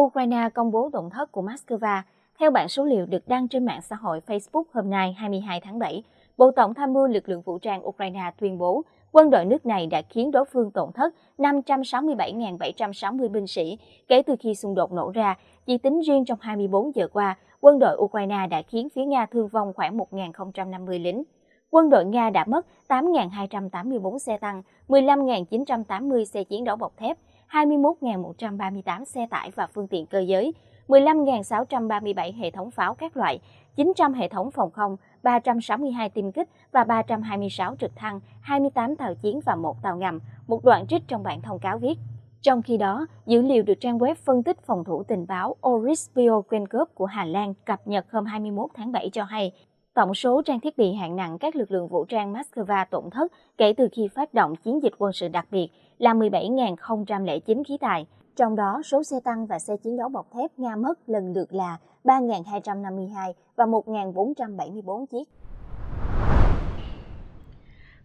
Ukraine công bố động thất của Moscow. Theo bản số liệu được đăng trên mạng xã hội Facebook hôm nay 22 tháng 7, Bộ Tổng tham mưu lực lượng vũ trang Ukraine tuyên bố quân đội nước này đã khiến đối phương tổn thất 567.760 binh sĩ kể từ khi xung đột nổ ra. Chỉ tính riêng trong 24 giờ qua, quân đội Ukraine đã khiến phía Nga thương vong khoảng 1.050 lính. Quân đội Nga đã mất 8.284 xe tăng, 15.980 xe chiến đấu bọc thép, 21.138 xe tải và phương tiện cơ giới, 15.637 hệ thống pháo các loại, 900 hệ thống phòng không, 362 tiêm kích và 326 trực thăng, 28 tàu chiến và một tàu ngầm, một đoạn trích trong bản thông cáo viết. Trong khi đó, dữ liệu được trang web phân tích phòng thủ tình báo Oris Bioquenkop của Hà Lan cập nhật hôm 21 tháng 7 cho hay, tổng số trang thiết bị hạng nặng các lực lượng vũ trang Moscow tổn thất kể từ khi phát động chiến dịch quân sự đặc biệt là 17.009 khí tài, trong đó, số xe tăng và xe chiến đấu bọc thép Nga mất lần lượt là 3.252 và 1.474 chiếc.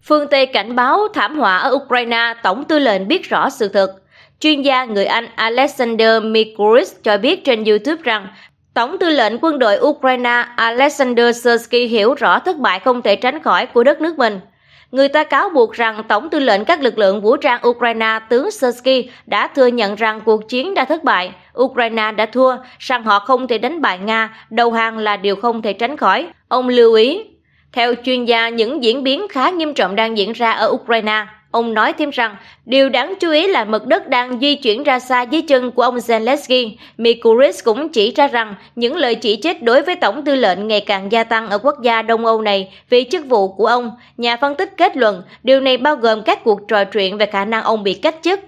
Phương Tây cảnh báo thảm họa ở Ukraine, Tổng tư lệnh biết rõ sự thật. Chuyên gia người Anh Alexander Mikulis cho biết trên YouTube rằng Tổng tư lệnh quân đội Ukraine Alexander Sersky hiểu rõ thất bại không thể tránh khỏi của đất nước mình – Người ta cáo buộc rằng Tổng tư lệnh các lực lượng vũ trang Ukraine tướng Sersky đã thừa nhận rằng cuộc chiến đã thất bại, Ukraine đã thua, rằng họ không thể đánh bại Nga, đầu hàng là điều không thể tránh khỏi. Ông lưu ý, theo chuyên gia, những diễn biến khá nghiêm trọng đang diễn ra ở Ukraine. Ông nói thêm rằng, điều đáng chú ý là mực đất đang di chuyển ra xa dưới chân của ông Zelensky. Mikuris cũng chỉ ra rằng những lời chỉ trích đối với tổng tư lệnh ngày càng gia tăng ở quốc gia Đông Âu này vì chức vụ của ông. Nhà phân tích kết luận, điều này bao gồm các cuộc trò chuyện về khả năng ông bị cách chức.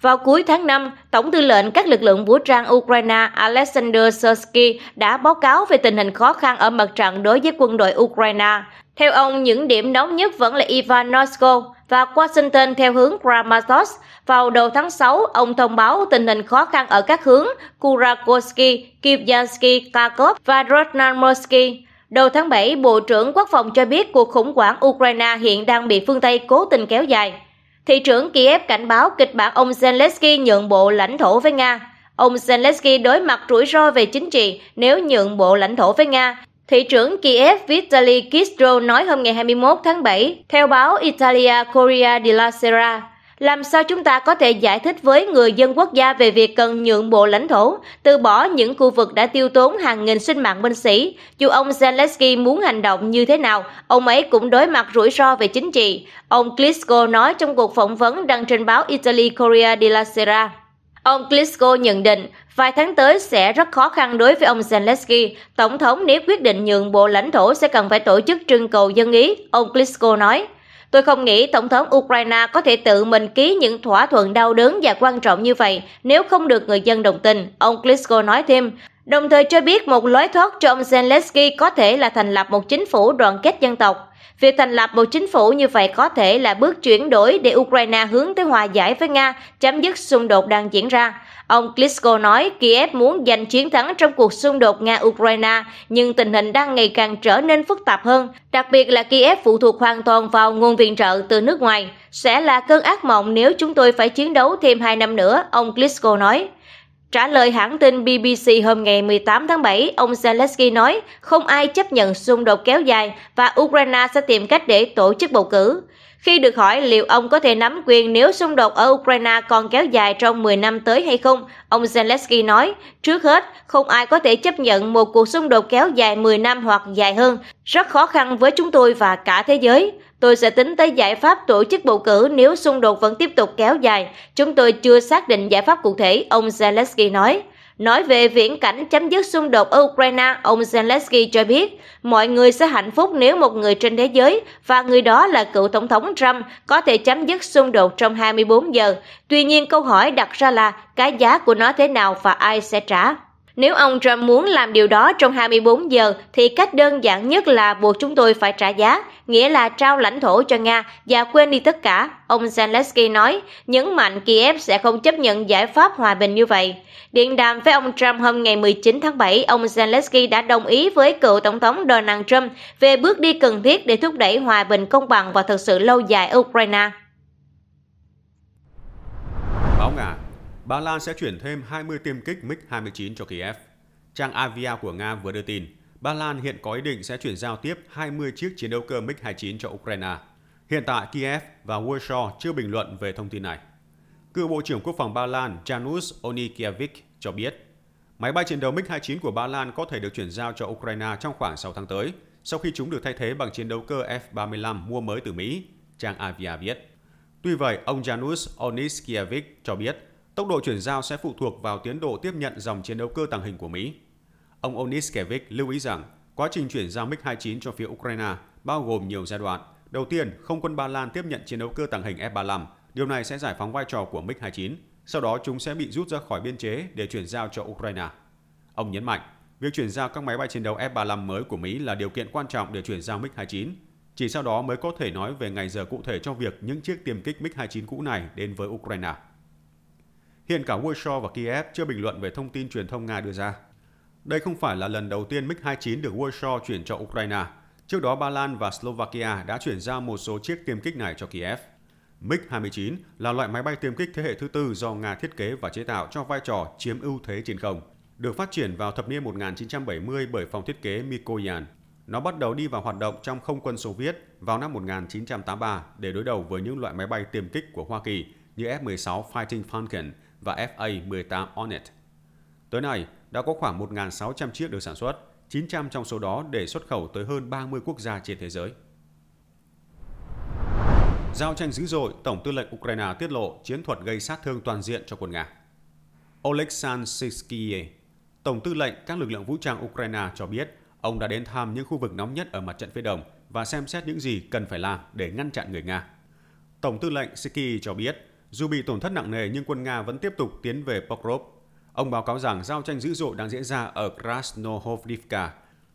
Vào cuối tháng 5, Tổng tư lệnh các lực lượng vũ trang Ukraine Alexander Sersky đã báo cáo về tình hình khó khăn ở mặt trận đối với quân đội Ukraine. Theo ông, những điểm nóng nhất vẫn là Ivanovsko, và Washington theo hướng Kramatorsk. Vào đầu tháng 6, ông thông báo tình hình khó khăn ở các hướng Kurakovsky, Kivyansky, Kharkov và Rodnamorsky. Đầu tháng 7, Bộ trưởng Quốc phòng cho biết cuộc khủng hoảng Ukraine hiện đang bị phương Tây cố tình kéo dài. Thị trưởng Kiev cảnh báo kịch bản ông Zelensky nhượng bộ lãnh thổ với Nga. Ông Zelensky đối mặt rủi ro về chính trị nếu nhượng bộ lãnh thổ với Nga Thị trưởng Kiev Vitaly Kistro nói hôm ngày 21 tháng 7, theo báo Italia Corriere della Sera, làm sao chúng ta có thể giải thích với người dân quốc gia về việc cần nhượng bộ lãnh thổ, từ bỏ những khu vực đã tiêu tốn hàng nghìn sinh mạng binh sĩ? Dù ông Zelensky muốn hành động như thế nào, ông ấy cũng đối mặt rủi ro về chính trị, ông Klitschko nói trong cuộc phỏng vấn đăng trên báo Italy Corriere della Sera. Ông Klitschko nhận định vài tháng tới sẽ rất khó khăn đối với ông Zelensky. Tổng thống nếu quyết định nhượng bộ lãnh thổ sẽ cần phải tổ chức trưng cầu dân ý, ông Klitschko nói. Tôi không nghĩ Tổng thống Ukraine có thể tự mình ký những thỏa thuận đau đớn và quan trọng như vậy nếu không được người dân đồng tình, ông Klitschko nói thêm đồng thời cho biết một lối thoát cho ông Zelensky có thể là thành lập một chính phủ đoàn kết dân tộc. Việc thành lập một chính phủ như vậy có thể là bước chuyển đổi để Ukraine hướng tới hòa giải với Nga, chấm dứt xung đột đang diễn ra. Ông Klitschko nói Kiev muốn giành chiến thắng trong cuộc xung đột Nga-Ukraine, nhưng tình hình đang ngày càng trở nên phức tạp hơn, đặc biệt là Kiev phụ thuộc hoàn toàn vào nguồn viện trợ từ nước ngoài. Sẽ là cơn ác mộng nếu chúng tôi phải chiến đấu thêm 2 năm nữa, ông Klitschko nói. Trả lời hãng tin BBC hôm ngày 18 tháng 7, ông Zelensky nói không ai chấp nhận xung đột kéo dài và Ukraine sẽ tìm cách để tổ chức bầu cử. Khi được hỏi liệu ông có thể nắm quyền nếu xung đột ở Ukraine còn kéo dài trong 10 năm tới hay không, ông Zelensky nói, trước hết, không ai có thể chấp nhận một cuộc xung đột kéo dài 10 năm hoặc dài hơn, rất khó khăn với chúng tôi và cả thế giới. Tôi sẽ tính tới giải pháp tổ chức bầu cử nếu xung đột vẫn tiếp tục kéo dài. Chúng tôi chưa xác định giải pháp cụ thể, ông Zelensky nói. Nói về viễn cảnh chấm dứt xung đột ở Ukraine, ông Zelensky cho biết mọi người sẽ hạnh phúc nếu một người trên thế giới và người đó là cựu Tổng thống Trump có thể chấm dứt xung đột trong 24 giờ. Tuy nhiên câu hỏi đặt ra là cái giá của nó thế nào và ai sẽ trả. Nếu ông Trump muốn làm điều đó trong 24 giờ thì cách đơn giản nhất là buộc chúng tôi phải trả giá, nghĩa là trao lãnh thổ cho Nga và quên đi tất cả, ông Zelensky nói, nhấn mạnh Kiev sẽ không chấp nhận giải pháp hòa bình như vậy. Điện đàm với ông Trump hôm ngày 19 tháng 7, ông Zelensky đã đồng ý với cựu Tổng thống Donald Trump về bước đi cần thiết để thúc đẩy hòa bình công bằng và thực sự lâu dài ở Ukraine. Ba Lan sẽ chuyển thêm 20 tiêm kích MiG-29 cho Kiev. Trang Avia của Nga vừa đưa tin, Ba Lan hiện có ý định sẽ chuyển giao tiếp 20 chiếc chiến đấu cơ MiG-29 cho Ukraine. Hiện tại Kiev và Warsaw chưa bình luận về thông tin này. Cựu Bộ trưởng Quốc phòng Ba Lan Janusz Onikiewicz cho biết, máy bay chiến đấu MiG-29 của Ba Lan có thể được chuyển giao cho Ukraine trong khoảng 6 tháng tới, sau khi chúng được thay thế bằng chiến đấu cơ F-35 mua mới từ Mỹ, trang Avia viết. Tuy vậy, ông Janusz Onikiewicz cho biết Tốc độ chuyển giao sẽ phụ thuộc vào tiến độ tiếp nhận dòng chiến đấu cơ tàng hình của Mỹ. Ông Oniskevich lưu ý rằng quá trình chuyển giao MiG-29 cho phía Ukraine bao gồm nhiều giai đoạn. Đầu tiên, không quân Ba Lan tiếp nhận chiến đấu cơ tàng hình F-35. Điều này sẽ giải phóng vai trò của MiG-29. Sau đó chúng sẽ bị rút ra khỏi biên chế để chuyển giao cho Ukraine. Ông nhấn mạnh, việc chuyển giao các máy bay chiến đấu F-35 mới của Mỹ là điều kiện quan trọng để chuyển giao MiG-29. Chỉ sau đó mới có thể nói về ngày giờ cụ thể cho việc những chiếc tiêm kích MiG-29 cũ này đến với Ukraine. Hiện cả Warsaw và Kiev chưa bình luận về thông tin truyền thông Nga đưa ra. Đây không phải là lần đầu tiên MiG-29 được Warsaw chuyển cho Ukraine. Trước đó, Ba Lan và Slovakia đã chuyển giao một số chiếc tiêm kích này cho Kiev. MiG-29 là loại máy bay tiêm kích thế hệ thứ tư do Nga thiết kế và chế tạo cho vai trò chiếm ưu thế trên không, được phát triển vào thập niên 1970 bởi phòng thiết kế Mikoyan. Nó bắt đầu đi vào hoạt động trong không quân Xô Viết vào năm 1983 để đối đầu với những loại máy bay tiêm kích của Hoa Kỳ như F-16 Fighting Falcon – và FA-18 Hornet. Tới nay, đã có khoảng 1.600 chiếc được sản xuất, 900 trong số đó để xuất khẩu tới hơn 30 quốc gia trên thế giới. Giao tranh dữ dội, Tổng tư lệnh Ukraine tiết lộ chiến thuật gây sát thương toàn diện cho quân Nga. Oleksandr Siskiye, Tổng tư lệnh các lực lượng vũ trang Ukraine cho biết ông đã đến thăm những khu vực nóng nhất ở mặt trận phía đông và xem xét những gì cần phải làm để ngăn chặn người Nga. Tổng tư lệnh Siki cho biết dù bị tổn thất nặng nề nhưng quân Nga vẫn tiếp tục tiến về Pokrov. Ông báo cáo rằng giao tranh dữ dội đang diễn ra ở Krasnohovivka,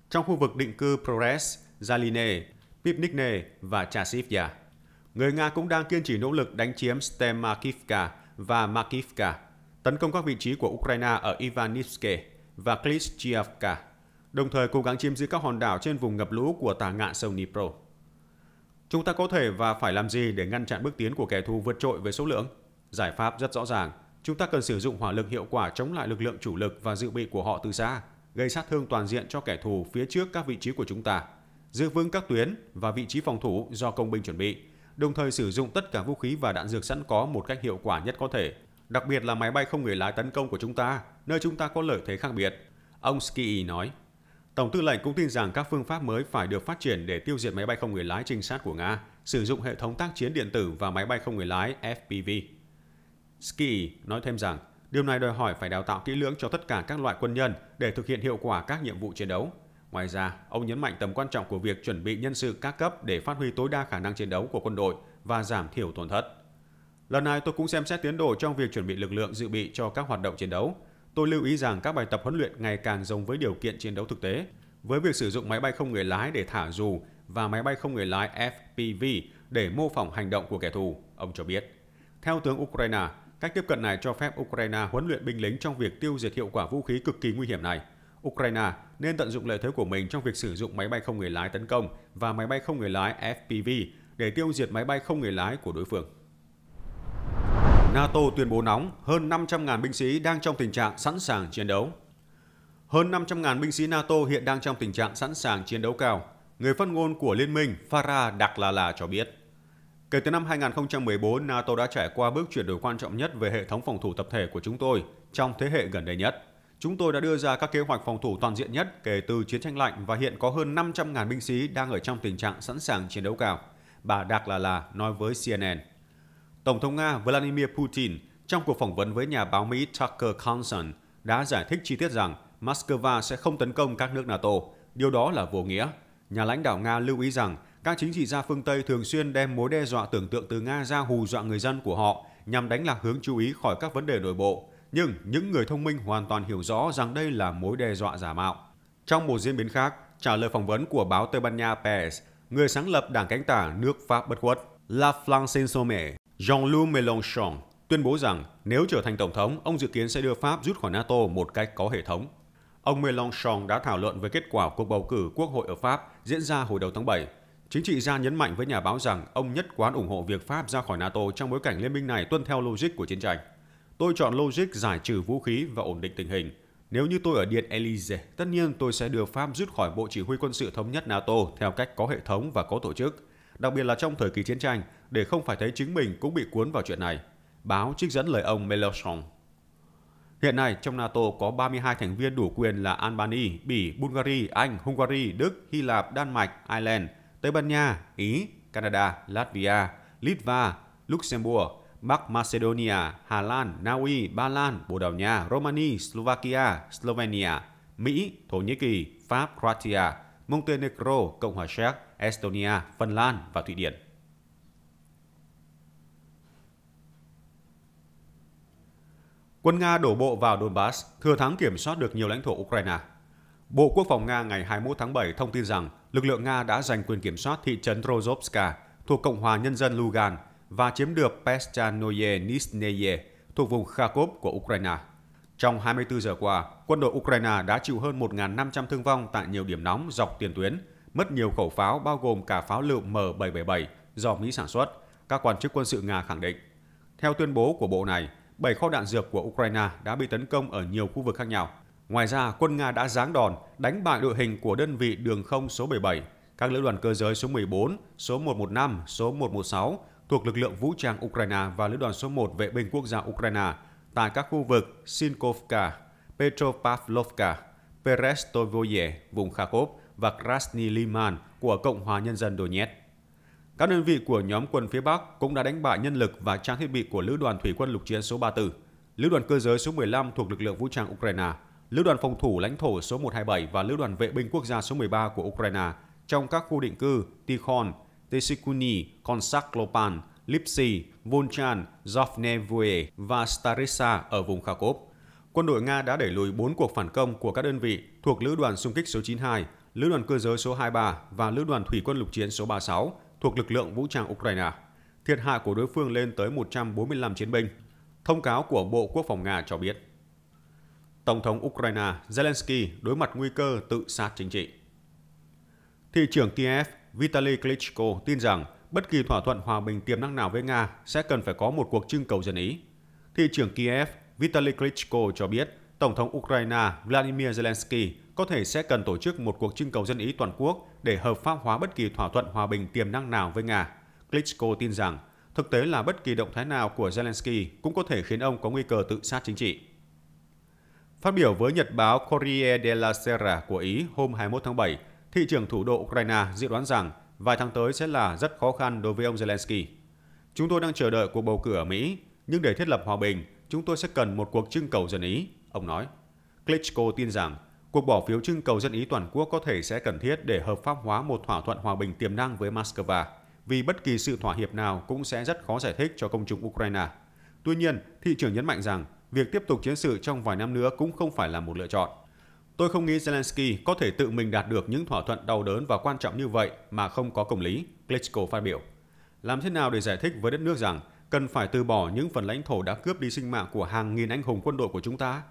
trong khu vực định cư Prores, Zaline, Pipnikne và Chasivya. Người Nga cũng đang kiên trì nỗ lực đánh chiếm Stemakivka và Makivka, tấn công các vị trí của Ukraine ở Ivanivske và Klitschivka, đồng thời cố gắng chiếm giữ các hòn đảo trên vùng ngập lũ của tả ngạn sông Dnipro. Chúng ta có thể và phải làm gì để ngăn chặn bước tiến của kẻ thù vượt trội về số lượng? Giải pháp rất rõ ràng, chúng ta cần sử dụng hỏa lực hiệu quả chống lại lực lượng chủ lực và dự bị của họ từ xa, gây sát thương toàn diện cho kẻ thù phía trước các vị trí của chúng ta, giữ vững các tuyến và vị trí phòng thủ do công binh chuẩn bị, đồng thời sử dụng tất cả vũ khí và đạn dược sẵn có một cách hiệu quả nhất có thể, đặc biệt là máy bay không người lái tấn công của chúng ta, nơi chúng ta có lợi thế khác biệt. Ông Ski nói. Tổng tư lệnh cũng tin rằng các phương pháp mới phải được phát triển để tiêu diệt máy bay không người lái trinh sát của Nga, sử dụng hệ thống tác chiến điện tử và máy bay không người lái FPV. Ski nói thêm rằng, điều này đòi hỏi phải đào tạo kỹ lưỡng cho tất cả các loại quân nhân để thực hiện hiệu quả các nhiệm vụ chiến đấu. Ngoài ra, ông nhấn mạnh tầm quan trọng của việc chuẩn bị nhân sự các cấp để phát huy tối đa khả năng chiến đấu của quân đội và giảm thiểu tổn thất. Lần này tôi cũng xem xét tiến độ trong việc chuẩn bị lực lượng dự bị cho các hoạt động chiến đấu, Tôi lưu ý rằng các bài tập huấn luyện ngày càng giống với điều kiện chiến đấu thực tế. Với việc sử dụng máy bay không người lái để thả dù và máy bay không người lái FPV để mô phỏng hành động của kẻ thù, ông cho biết. Theo tướng Ukraine, cách tiếp cận này cho phép Ukraine huấn luyện binh lính trong việc tiêu diệt hiệu quả vũ khí cực kỳ nguy hiểm này. Ukraine nên tận dụng lợi thế của mình trong việc sử dụng máy bay không người lái tấn công và máy bay không người lái FPV để tiêu diệt máy bay không người lái của đối phương. NATO tuyên bố nóng, hơn 500.000 binh sĩ đang trong tình trạng sẵn sàng chiến đấu. Hơn 500.000 binh sĩ NATO hiện đang trong tình trạng sẵn sàng chiến đấu cao, người phát ngôn của Liên minh Farah Daklala cho biết. Kể từ năm 2014, NATO đã trải qua bước chuyển đổi quan trọng nhất về hệ thống phòng thủ tập thể của chúng tôi trong thế hệ gần đây nhất. Chúng tôi đã đưa ra các kế hoạch phòng thủ toàn diện nhất kể từ chiến tranh lạnh và hiện có hơn 500.000 binh sĩ đang ở trong tình trạng sẵn sàng chiến đấu cao, bà Daklala nói với CNN. Tổng thống Nga Vladimir Putin trong cuộc phỏng vấn với nhà báo Mỹ Tucker Carlson đã giải thích chi tiết rằng Moscow sẽ không tấn công các nước NATO. Điều đó là vô nghĩa. Nhà lãnh đạo Nga lưu ý rằng các chính trị gia phương Tây thường xuyên đem mối đe dọa tưởng tượng từ Nga ra hù dọa người dân của họ nhằm đánh lạc hướng chú ý khỏi các vấn đề nội bộ. Nhưng những người thông minh hoàn toàn hiểu rõ rằng đây là mối đe dọa giả mạo. Trong một diễn biến khác, trả lời phỏng vấn của báo Tây Ban Nha PES, người sáng lập đảng cánh tả nước Pháp bất khuất, La Flanche Somme Jean-Luc Mélenchon tuyên bố rằng nếu trở thành tổng thống, ông dự kiến sẽ đưa Pháp rút khỏi NATO một cách có hệ thống. Ông Mélenchon đã thảo luận với kết quả cuộc bầu cử quốc hội ở Pháp diễn ra hồi đầu tháng 7. Chính trị gia nhấn mạnh với nhà báo rằng ông nhất quán ủng hộ việc Pháp ra khỏi NATO trong bối cảnh liên minh này tuân theo logic của chiến tranh. Tôi chọn logic giải trừ vũ khí và ổn định tình hình. Nếu như tôi ở Điện Elysee, tất nhiên tôi sẽ đưa Pháp rút khỏi Bộ Chỉ huy quân sự thống nhất NATO theo cách có hệ thống và có tổ chức. Đặc biệt là trong thời kỳ chiến tranh, để không phải thấy chính mình cũng bị cuốn vào chuyện này, báo trích dẫn lời ông Mélenchon. Hiện nay, trong NATO có 32 thành viên đủ quyền là Albania, Bỉ, Bulgaria, Anh, Hungary, Đức, Hy Lạp, Đan Mạch, Ireland, Tây Ban Nha, Ý, Canada, Latvia, Litva, Luxembourg, Bắc Macedonia, Hà Lan, Na Uy, Ba Lan, Bồ Đào Nha, Romania, Slovakia, Slovenia, Mỹ, Thổ Nhĩ Kỳ, Pháp, Croatia, Montenegro, Cộng hòa Séc, Estonia, Phần Lan và Thụy Điển. Quân Nga đổ bộ vào Donbass, thừa thắng kiểm soát được nhiều lãnh thổ Ukraine. Bộ Quốc phòng Nga ngày 21 tháng 7 thông tin rằng lực lượng Nga đã giành quyền kiểm soát thị trấn Rozovska thuộc Cộng hòa Nhân dân Lugan và chiếm được Pestanoye Nisneye thuộc vùng Kharkov của Ukraine. Trong 24 giờ qua, quân đội Ukraine đã chịu hơn 1.500 thương vong tại nhiều điểm nóng dọc tiền tuyến, mất nhiều khẩu pháo bao gồm cả pháo lựu M777 do Mỹ sản xuất, các quan chức quân sự Nga khẳng định. Theo tuyên bố của bộ này, 7 kho đạn dược của Ukraine đã bị tấn công ở nhiều khu vực khác nhau. Ngoài ra, quân Nga đã giáng đòn, đánh bại đội hình của đơn vị đường không số 77, các lữ đoàn cơ giới số 14, số 115, số 116 thuộc lực lượng vũ trang Ukraine và lữ đoàn số 1 vệ binh quốc gia Ukraine tại các khu vực Sinkovka, Petropavlovka, Perestovoye, vùng Kharkov và Krasny Liman của Cộng hòa Nhân dân Donetsk. Các đơn vị của nhóm quân phía Bắc cũng đã đánh bại nhân lực và trang thiết bị của Lữ đoàn Thủy quân Lục chiến số 34, Lữ đoàn cơ giới số 15 thuộc lực lượng vũ trang Ukraine, Lữ đoàn phòng thủ lãnh thổ số 127 và Lữ đoàn vệ binh quốc gia số 13 của Ukraine trong các khu định cư Tikhon, Tsikuni, Konsaklopan, Lipsi, Volchan, Zovnevue và Starisa ở vùng Kharkov. Quân đội Nga đã đẩy lùi 4 cuộc phản công của các đơn vị thuộc Lữ đoàn xung kích số 92, Lữ đoàn cơ giới số 23 và Lữ đoàn thủy quân lục chiến số 36 thuộc lực lượng vũ trang Ukraine. Thiệt hại của đối phương lên tới 145 chiến binh. Thông cáo của Bộ Quốc phòng Nga cho biết. Tổng thống Ukraine Zelensky đối mặt nguy cơ tự sát chính trị. Thị trưởng Kiev Vitaly Klitschko tin rằng bất kỳ thỏa thuận hòa bình tiềm năng nào với Nga sẽ cần phải có một cuộc trưng cầu dân ý. Thị trưởng Kiev Vitaly Klitschko cho biết Tổng thống Ukraine Vladimir Zelensky có thể sẽ cần tổ chức một cuộc trưng cầu dân ý toàn quốc để hợp pháp hóa bất kỳ thỏa thuận hòa bình tiềm năng nào với Nga. Klitschko tin rằng thực tế là bất kỳ động thái nào của Zelensky cũng có thể khiến ông có nguy cơ tự sát chính trị. Phát biểu với nhật báo Corriere della Sera của Ý hôm 21 tháng 7, thị trưởng thủ đô Ukraine dự đoán rằng vài tháng tới sẽ là rất khó khăn đối với ông Zelensky. Chúng tôi đang chờ đợi cuộc bầu cử ở Mỹ, nhưng để thiết lập hòa bình, chúng tôi sẽ cần một cuộc trưng cầu dân ý, ông nói. Klitschko tin rằng Cuộc bỏ phiếu trưng cầu dân ý toàn quốc có thể sẽ cần thiết để hợp pháp hóa một thỏa thuận hòa bình tiềm năng với Moscow, vì bất kỳ sự thỏa hiệp nào cũng sẽ rất khó giải thích cho công chúng Ukraine. Tuy nhiên, thị trưởng nhấn mạnh rằng việc tiếp tục chiến sự trong vài năm nữa cũng không phải là một lựa chọn. Tôi không nghĩ Zelensky có thể tự mình đạt được những thỏa thuận đau đớn và quan trọng như vậy mà không có công lý, Klitschko phát biểu. Làm thế nào để giải thích với đất nước rằng cần phải từ bỏ những phần lãnh thổ đã cướp đi sinh mạng của hàng nghìn anh hùng quân đội của chúng ta?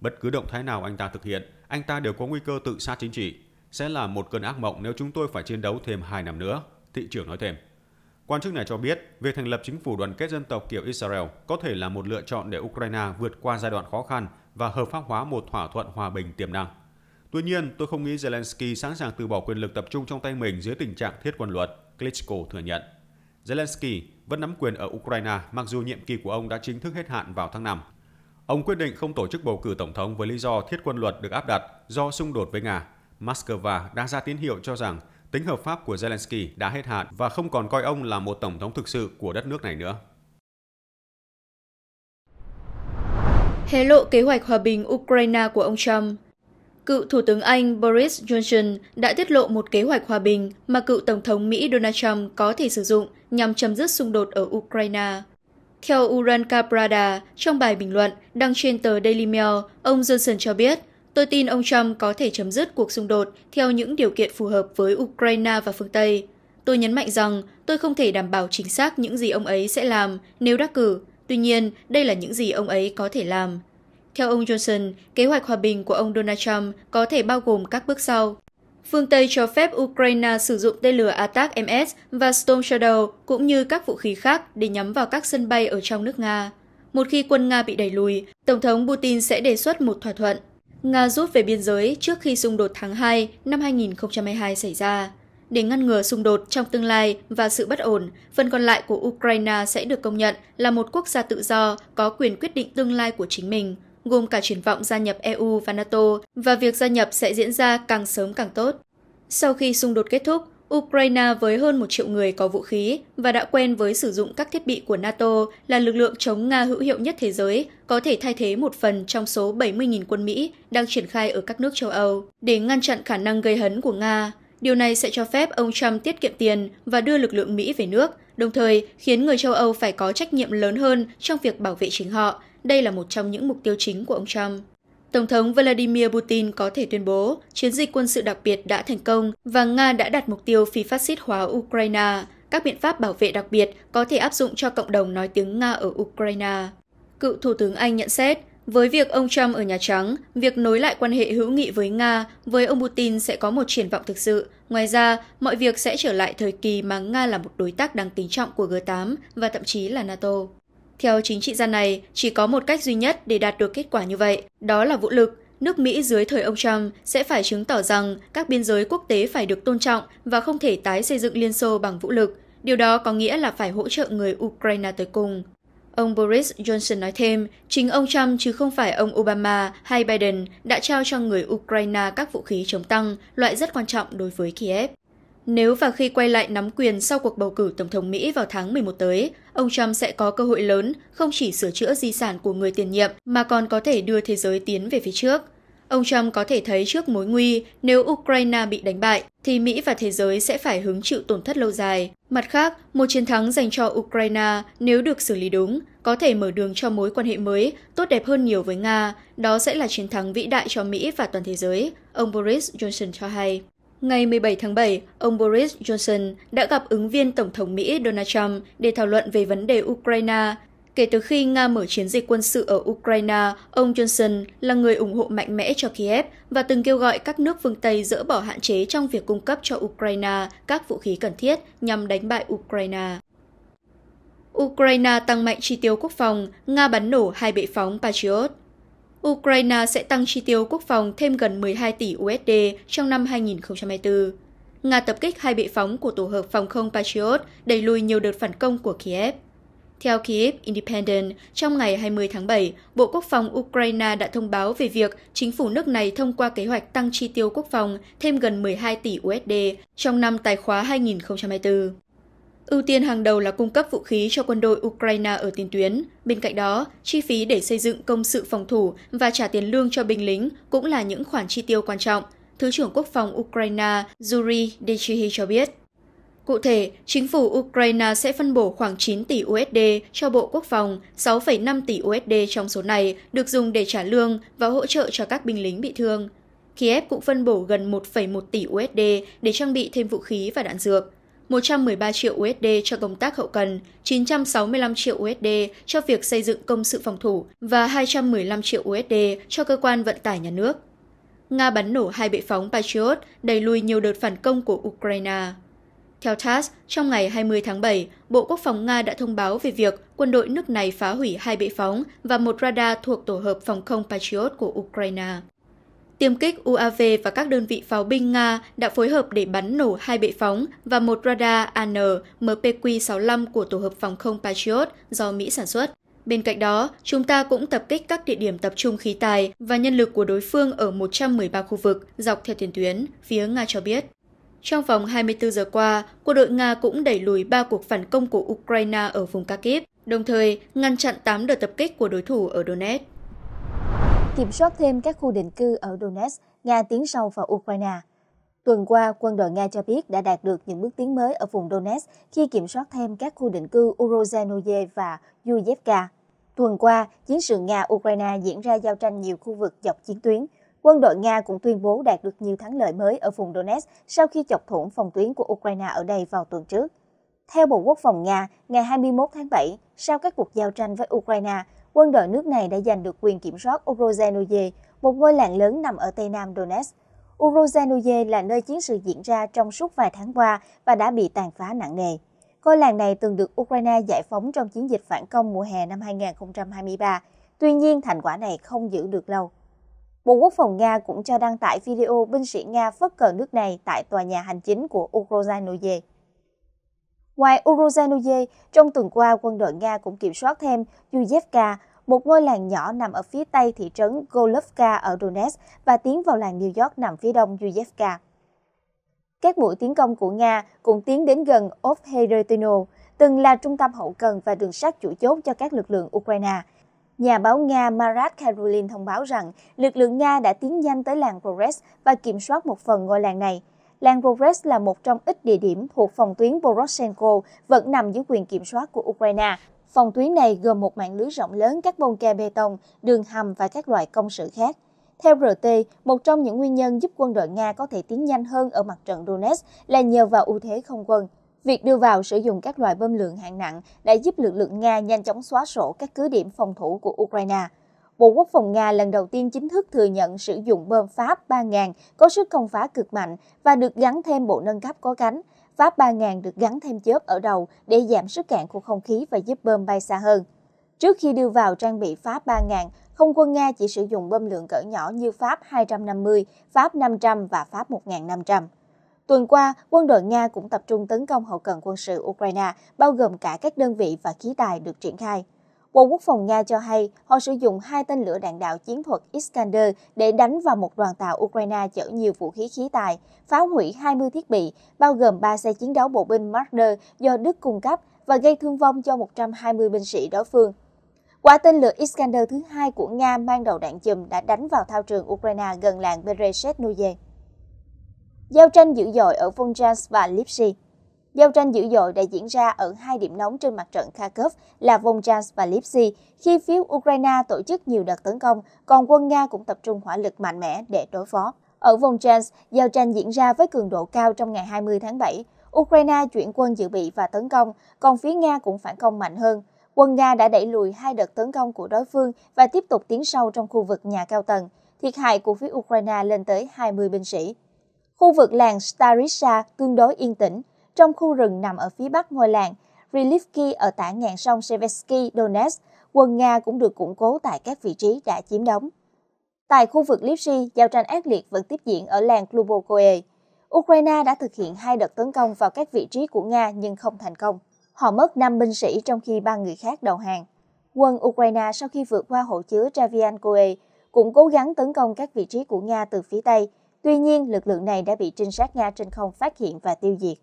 Bất cứ động thái nào anh ta thực hiện anh ta đều có nguy cơ tự sát chính trị. Sẽ là một cơn ác mộng nếu chúng tôi phải chiến đấu thêm 2 năm nữa, thị trưởng nói thêm. Quan chức này cho biết, việc thành lập chính phủ đoàn kết dân tộc kiểu Israel có thể là một lựa chọn để Ukraine vượt qua giai đoạn khó khăn và hợp pháp hóa một thỏa thuận hòa bình tiềm năng. Tuy nhiên, tôi không nghĩ Zelensky sẵn sàng từ bỏ quyền lực tập trung trong tay mình dưới tình trạng thiết quân luật, Klitschko thừa nhận. Zelensky vẫn nắm quyền ở Ukraine mặc dù nhiệm kỳ của ông đã chính thức hết hạn vào tháng 5. Ông quyết định không tổ chức bầu cử tổng thống với lý do thiết quân luật được áp đặt do xung đột với Nga. Moscow đã ra tín hiệu cho rằng tính hợp pháp của Zelensky đã hết hạn và không còn coi ông là một tổng thống thực sự của đất nước này nữa. Hé lộ kế hoạch hòa bình Ukraine của ông Trump Cựu Thủ tướng Anh Boris Johnson đã tiết lộ một kế hoạch hòa bình mà cựu Tổng thống Mỹ Donald Trump có thể sử dụng nhằm chấm dứt xung đột ở Ukraine. Theo Uranka Prada, trong bài bình luận đăng trên tờ Daily Mail, ông Johnson cho biết, tôi tin ông Trump có thể chấm dứt cuộc xung đột theo những điều kiện phù hợp với Ukraine và phương Tây. Tôi nhấn mạnh rằng tôi không thể đảm bảo chính xác những gì ông ấy sẽ làm nếu đắc cử, tuy nhiên đây là những gì ông ấy có thể làm. Theo ông Johnson, kế hoạch hòa bình của ông Donald Trump có thể bao gồm các bước sau. Phương Tây cho phép Ukraine sử dụng tên lửa Attack-MS và Storm Shadow cũng như các vũ khí khác để nhắm vào các sân bay ở trong nước Nga. Một khi quân Nga bị đẩy lùi, Tổng thống Putin sẽ đề xuất một thỏa thuận. Nga rút về biên giới trước khi xung đột tháng 2 năm 2022 xảy ra. Để ngăn ngừa xung đột trong tương lai và sự bất ổn, phần còn lại của Ukraine sẽ được công nhận là một quốc gia tự do có quyền quyết định tương lai của chính mình – gồm cả triển vọng gia nhập EU và NATO, và việc gia nhập sẽ diễn ra càng sớm càng tốt. Sau khi xung đột kết thúc, Ukraine với hơn một triệu người có vũ khí và đã quen với sử dụng các thiết bị của NATO là lực lượng chống Nga hữu hiệu nhất thế giới, có thể thay thế một phần trong số 70.000 quân Mỹ đang triển khai ở các nước châu Âu để ngăn chặn khả năng gây hấn của Nga. Điều này sẽ cho phép ông Trump tiết kiệm tiền và đưa lực lượng Mỹ về nước, đồng thời khiến người châu Âu phải có trách nhiệm lớn hơn trong việc bảo vệ chính họ, đây là một trong những mục tiêu chính của ông Trump. Tổng thống Vladimir Putin có thể tuyên bố chiến dịch quân sự đặc biệt đã thành công và Nga đã đạt mục tiêu phi phát xít hóa Ukraine. Các biện pháp bảo vệ đặc biệt có thể áp dụng cho cộng đồng nói tiếng Nga ở Ukraine. Cựu Thủ tướng Anh nhận xét, với việc ông Trump ở Nhà Trắng, việc nối lại quan hệ hữu nghị với Nga với ông Putin sẽ có một triển vọng thực sự. Ngoài ra, mọi việc sẽ trở lại thời kỳ mà Nga là một đối tác đáng kính trọng của G8 và thậm chí là NATO. Theo chính trị gia này, chỉ có một cách duy nhất để đạt được kết quả như vậy, đó là vũ lực. Nước Mỹ dưới thời ông Trump sẽ phải chứng tỏ rằng các biên giới quốc tế phải được tôn trọng và không thể tái xây dựng Liên Xô bằng vũ lực. Điều đó có nghĩa là phải hỗ trợ người Ukraine tới cùng. Ông Boris Johnson nói thêm, chính ông Trump chứ không phải ông Obama hay Biden đã trao cho người Ukraine các vũ khí chống tăng, loại rất quan trọng đối với Kiev. Nếu và khi quay lại nắm quyền sau cuộc bầu cử Tổng thống Mỹ vào tháng 11 tới, ông Trump sẽ có cơ hội lớn không chỉ sửa chữa di sản của người tiền nhiệm mà còn có thể đưa thế giới tiến về phía trước. Ông Trump có thể thấy trước mối nguy nếu Ukraine bị đánh bại thì Mỹ và thế giới sẽ phải hứng chịu tổn thất lâu dài. Mặt khác, một chiến thắng dành cho Ukraine nếu được xử lý đúng có thể mở đường cho mối quan hệ mới tốt đẹp hơn nhiều với Nga, đó sẽ là chiến thắng vĩ đại cho Mỹ và toàn thế giới, ông Boris Johnson cho hay. Ngày 17 tháng 7, ông Boris Johnson đã gặp ứng viên Tổng thống Mỹ Donald Trump để thảo luận về vấn đề Ukraine. Kể từ khi Nga mở chiến dịch quân sự ở Ukraine, ông Johnson là người ủng hộ mạnh mẽ cho Kiev và từng kêu gọi các nước phương Tây dỡ bỏ hạn chế trong việc cung cấp cho Ukraine các vũ khí cần thiết nhằm đánh bại Ukraine. Ukraine tăng mạnh chi tiêu quốc phòng, Nga bắn nổ hai bệ phóng Patriot. Ukraine sẽ tăng chi tiêu quốc phòng thêm gần 12 tỷ USD trong năm 2024. Nga tập kích hai bệ phóng của tổ hợp phòng không Patriot đẩy lùi nhiều đợt phản công của Kiev. Theo Kiev Independent, trong ngày 20 tháng 7, Bộ Quốc phòng Ukraine đã thông báo về việc chính phủ nước này thông qua kế hoạch tăng chi tiêu quốc phòng thêm gần 12 tỷ USD trong năm tài khóa 2024. Ưu tiên hàng đầu là cung cấp vũ khí cho quân đội Ukraine ở tiền tuyến. Bên cạnh đó, chi phí để xây dựng công sự phòng thủ và trả tiền lương cho binh lính cũng là những khoản chi tiêu quan trọng, Thứ trưởng Quốc phòng Ukraine Yuri Dechihi cho biết. Cụ thể, chính phủ Ukraine sẽ phân bổ khoảng 9 tỷ USD cho Bộ Quốc phòng, 6,5 tỷ USD trong số này được dùng để trả lương và hỗ trợ cho các binh lính bị thương. Kiev cũng phân bổ gần 1,1 tỷ USD để trang bị thêm vũ khí và đạn dược. 113 triệu USD cho công tác hậu cần, 965 triệu USD cho việc xây dựng công sự phòng thủ và 215 triệu USD cho cơ quan vận tải nhà nước. Nga bắn nổ hai bệ phóng Patriot, đẩy lùi nhiều đợt phản công của Ukraine. Theo TASS, trong ngày 20 tháng 7, Bộ Quốc phòng Nga đã thông báo về việc quân đội nước này phá hủy hai bệ phóng và một radar thuộc tổ hợp phòng không Patriot của Ukraine. Tiêm kích UAV và các đơn vị pháo binh Nga đã phối hợp để bắn nổ hai bệ phóng và một radar AN MPQ-65 của tổ hợp phòng không Patriot do Mỹ sản xuất. Bên cạnh đó, chúng ta cũng tập kích các địa điểm tập trung khí tài và nhân lực của đối phương ở 113 khu vực dọc theo tiền tuyến, phía Nga cho biết. Trong vòng 24 giờ qua, quân đội Nga cũng đẩy lùi 3 cuộc phản công của Ukraine ở vùng Kharkiv, đồng thời ngăn chặn 8 đợt tập kích của đối thủ ở Donetsk kiểm soát thêm các khu định cư ở Donetsk, Nga tiến sâu vào Ukraine. Tuần qua, quân đội Nga cho biết đã đạt được những bước tiến mới ở vùng Donetsk khi kiểm soát thêm các khu định cư Urozhenoye và Yuzhevka. Tuần qua, chiến sự Nga-Ukraine diễn ra giao tranh nhiều khu vực dọc chiến tuyến. Quân đội Nga cũng tuyên bố đạt được nhiều thắng lợi mới ở vùng Donetsk sau khi chọc thủng phòng tuyến của Ukraine ở đây vào tuần trước. Theo Bộ Quốc phòng Nga, ngày 21 tháng 7, sau các cuộc giao tranh với Ukraine, quân đội nước này đã giành được quyền kiểm soát Urozhenoye, một ngôi làng lớn nằm ở tây nam Donetsk. Urozhenoye là nơi chiến sự diễn ra trong suốt vài tháng qua và đã bị tàn phá nặng nề. Ngôi làng này từng được Ukraine giải phóng trong chiến dịch phản công mùa hè năm 2023. Tuy nhiên, thành quả này không giữ được lâu. Bộ Quốc phòng Nga cũng cho đăng tải video binh sĩ Nga phất cờ nước này tại tòa nhà hành chính của Urozhenoye. Ngoài Uruzhanuje, trong tuần qua quân đội Nga cũng kiểm soát thêm Yuzhevka, một ngôi làng nhỏ nằm ở phía tây thị trấn Golovka ở Donetsk và tiến vào làng New York nằm phía đông Yuzhevka. Các mũi tiến công của Nga cũng tiến đến gần Ovheretino, từng là trung tâm hậu cần và đường sắt chủ chốt cho các lực lượng Ukraine. Nhà báo Nga Marat Karulin thông báo rằng lực lượng Nga đã tiến nhanh tới làng Progress và kiểm soát một phần ngôi làng này làng Boris là một trong ít địa điểm thuộc phòng tuyến Poroshenko vẫn nằm dưới quyền kiểm soát của Ukraine. Phòng tuyến này gồm một mạng lưới rộng lớn các bông ke bê tông, đường hầm và các loại công sự khác. Theo RT, một trong những nguyên nhân giúp quân đội Nga có thể tiến nhanh hơn ở mặt trận Donetsk là nhờ vào ưu thế không quân. Việc đưa vào sử dụng các loại bơm lượng hạng nặng đã giúp lực lượng Nga nhanh chóng xóa sổ các cứ điểm phòng thủ của Ukraine. Bộ Quốc phòng Nga lần đầu tiên chính thức thừa nhận sử dụng bơm Pháp 3000 có sức công phá cực mạnh và được gắn thêm bộ nâng cấp có cánh. Pháp 3000 được gắn thêm chớp ở đầu để giảm sức cạn của không khí và giúp bơm bay xa hơn. Trước khi đưa vào trang bị Pháp 3000, không quân Nga chỉ sử dụng bơm lượng cỡ nhỏ như Pháp 250, Pháp 500 và Pháp 1500. Tuần qua, quân đội Nga cũng tập trung tấn công hậu cần quân sự Ukraine, bao gồm cả các đơn vị và khí tài được triển khai. Bộ Quốc phòng Nga cho hay họ sử dụng hai tên lửa đạn đạo chiến thuật Iskander để đánh vào một đoàn tàu Ukraine chở nhiều vũ khí khí tài, phá hủy 20 thiết bị, bao gồm 3 xe chiến đấu bộ binh Marder do Đức cung cấp và gây thương vong cho 120 binh sĩ đối phương. Quả tên lửa Iskander thứ hai của Nga mang đầu đạn chùm đã đánh vào thao trường Ukraine gần làng Berezhnoye. Giao tranh dữ dội ở Volchansk và Lipsi Giao tranh dữ dội đã diễn ra ở hai điểm nóng trên mặt trận Kharkov là Volchansk và Lipsy, khi phía Ukraine tổ chức nhiều đợt tấn công, còn quân Nga cũng tập trung hỏa lực mạnh mẽ để đối phó. Ở Volchansk, giao tranh diễn ra với cường độ cao trong ngày 20 tháng 7. Ukraine chuyển quân dự bị và tấn công, còn phía Nga cũng phản công mạnh hơn. Quân Nga đã đẩy lùi hai đợt tấn công của đối phương và tiếp tục tiến sâu trong khu vực nhà cao tầng. Thiệt hại của phía Ukraine lên tới 20 binh sĩ. Khu vực làng Starisha tương đối yên tĩnh, trong khu rừng nằm ở phía bắc ngôi làng Rilivki ở tả ngàn sông Sevesky, Donetsk, quân Nga cũng được củng cố tại các vị trí đã chiếm đóng. Tại khu vực Lipsy, giao tranh ác liệt vẫn tiếp diễn ở làng Klubokoe. Ukraine đã thực hiện hai đợt tấn công vào các vị trí của Nga nhưng không thành công. Họ mất 5 binh sĩ trong khi ba người khác đầu hàng. Quân Ukraine sau khi vượt qua hộ chứa Traviankoe cũng cố gắng tấn công các vị trí của Nga từ phía Tây. Tuy nhiên, lực lượng này đã bị trinh sát Nga trên không phát hiện và tiêu diệt.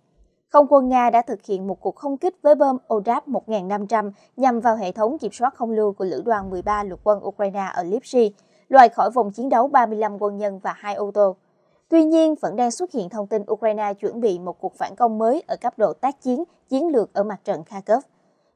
Không quân Nga đã thực hiện một cuộc không kích với bơm Odap 1500 nhằm vào hệ thống kiểm soát không lưu của Lữ đoàn 13 lục quân Ukraine ở Lipsy, loại khỏi vòng chiến đấu 35 quân nhân và hai ô tô. Tuy nhiên, vẫn đang xuất hiện thông tin Ukraine chuẩn bị một cuộc phản công mới ở cấp độ tác chiến, chiến lược ở mặt trận Kharkov.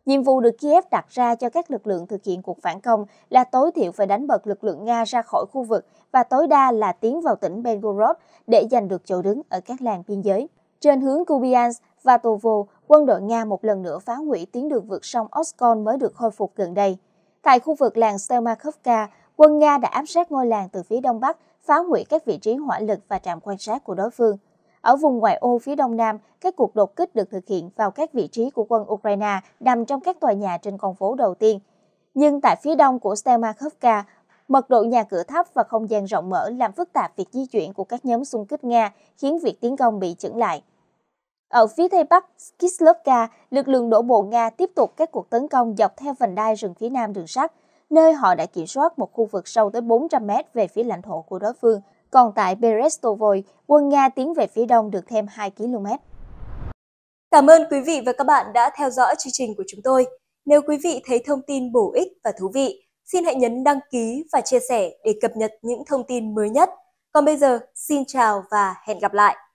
Nhiệm vụ được Kiev đặt ra cho các lực lượng thực hiện cuộc phản công là tối thiểu phải đánh bật lực lượng Nga ra khỏi khu vực và tối đa là tiến vào tỉnh Belgorod để giành được chỗ đứng ở các làng biên giới. Trên hướng Kupiansk và Tovo, quân đội Nga một lần nữa phá hủy tuyến đường vượt sông Oskol mới được khôi phục gần đây. Tại khu vực làng Stelmakovka, quân Nga đã áp sát ngôi làng từ phía đông bắc, phá hủy các vị trí hỏa lực và trạm quan sát của đối phương. Ở vùng ngoại ô phía đông nam, các cuộc đột kích được thực hiện vào các vị trí của quân Ukraine nằm trong các tòa nhà trên con phố đầu tiên. Nhưng tại phía đông của Stelmakovka, Mật độ nhà cửa thấp và không gian rộng mở làm phức tạp việc di chuyển của các nhóm xung kích Nga, khiến việc tiến công bị chững lại. Ở phía tây bắc Kislovka, lực lượng đổ bộ Nga tiếp tục các cuộc tấn công dọc theo vành đai rừng phía nam đường sắt, nơi họ đã kiểm soát một khu vực sâu tới 400 mét về phía lãnh thổ của đối phương. Còn tại Berestovoy, quân Nga tiến về phía đông được thêm 2 km. Cảm ơn quý vị và các bạn đã theo dõi chương trình của chúng tôi. Nếu quý vị thấy thông tin bổ ích và thú vị, Xin hãy nhấn đăng ký và chia sẻ để cập nhật những thông tin mới nhất. Còn bây giờ, xin chào và hẹn gặp lại!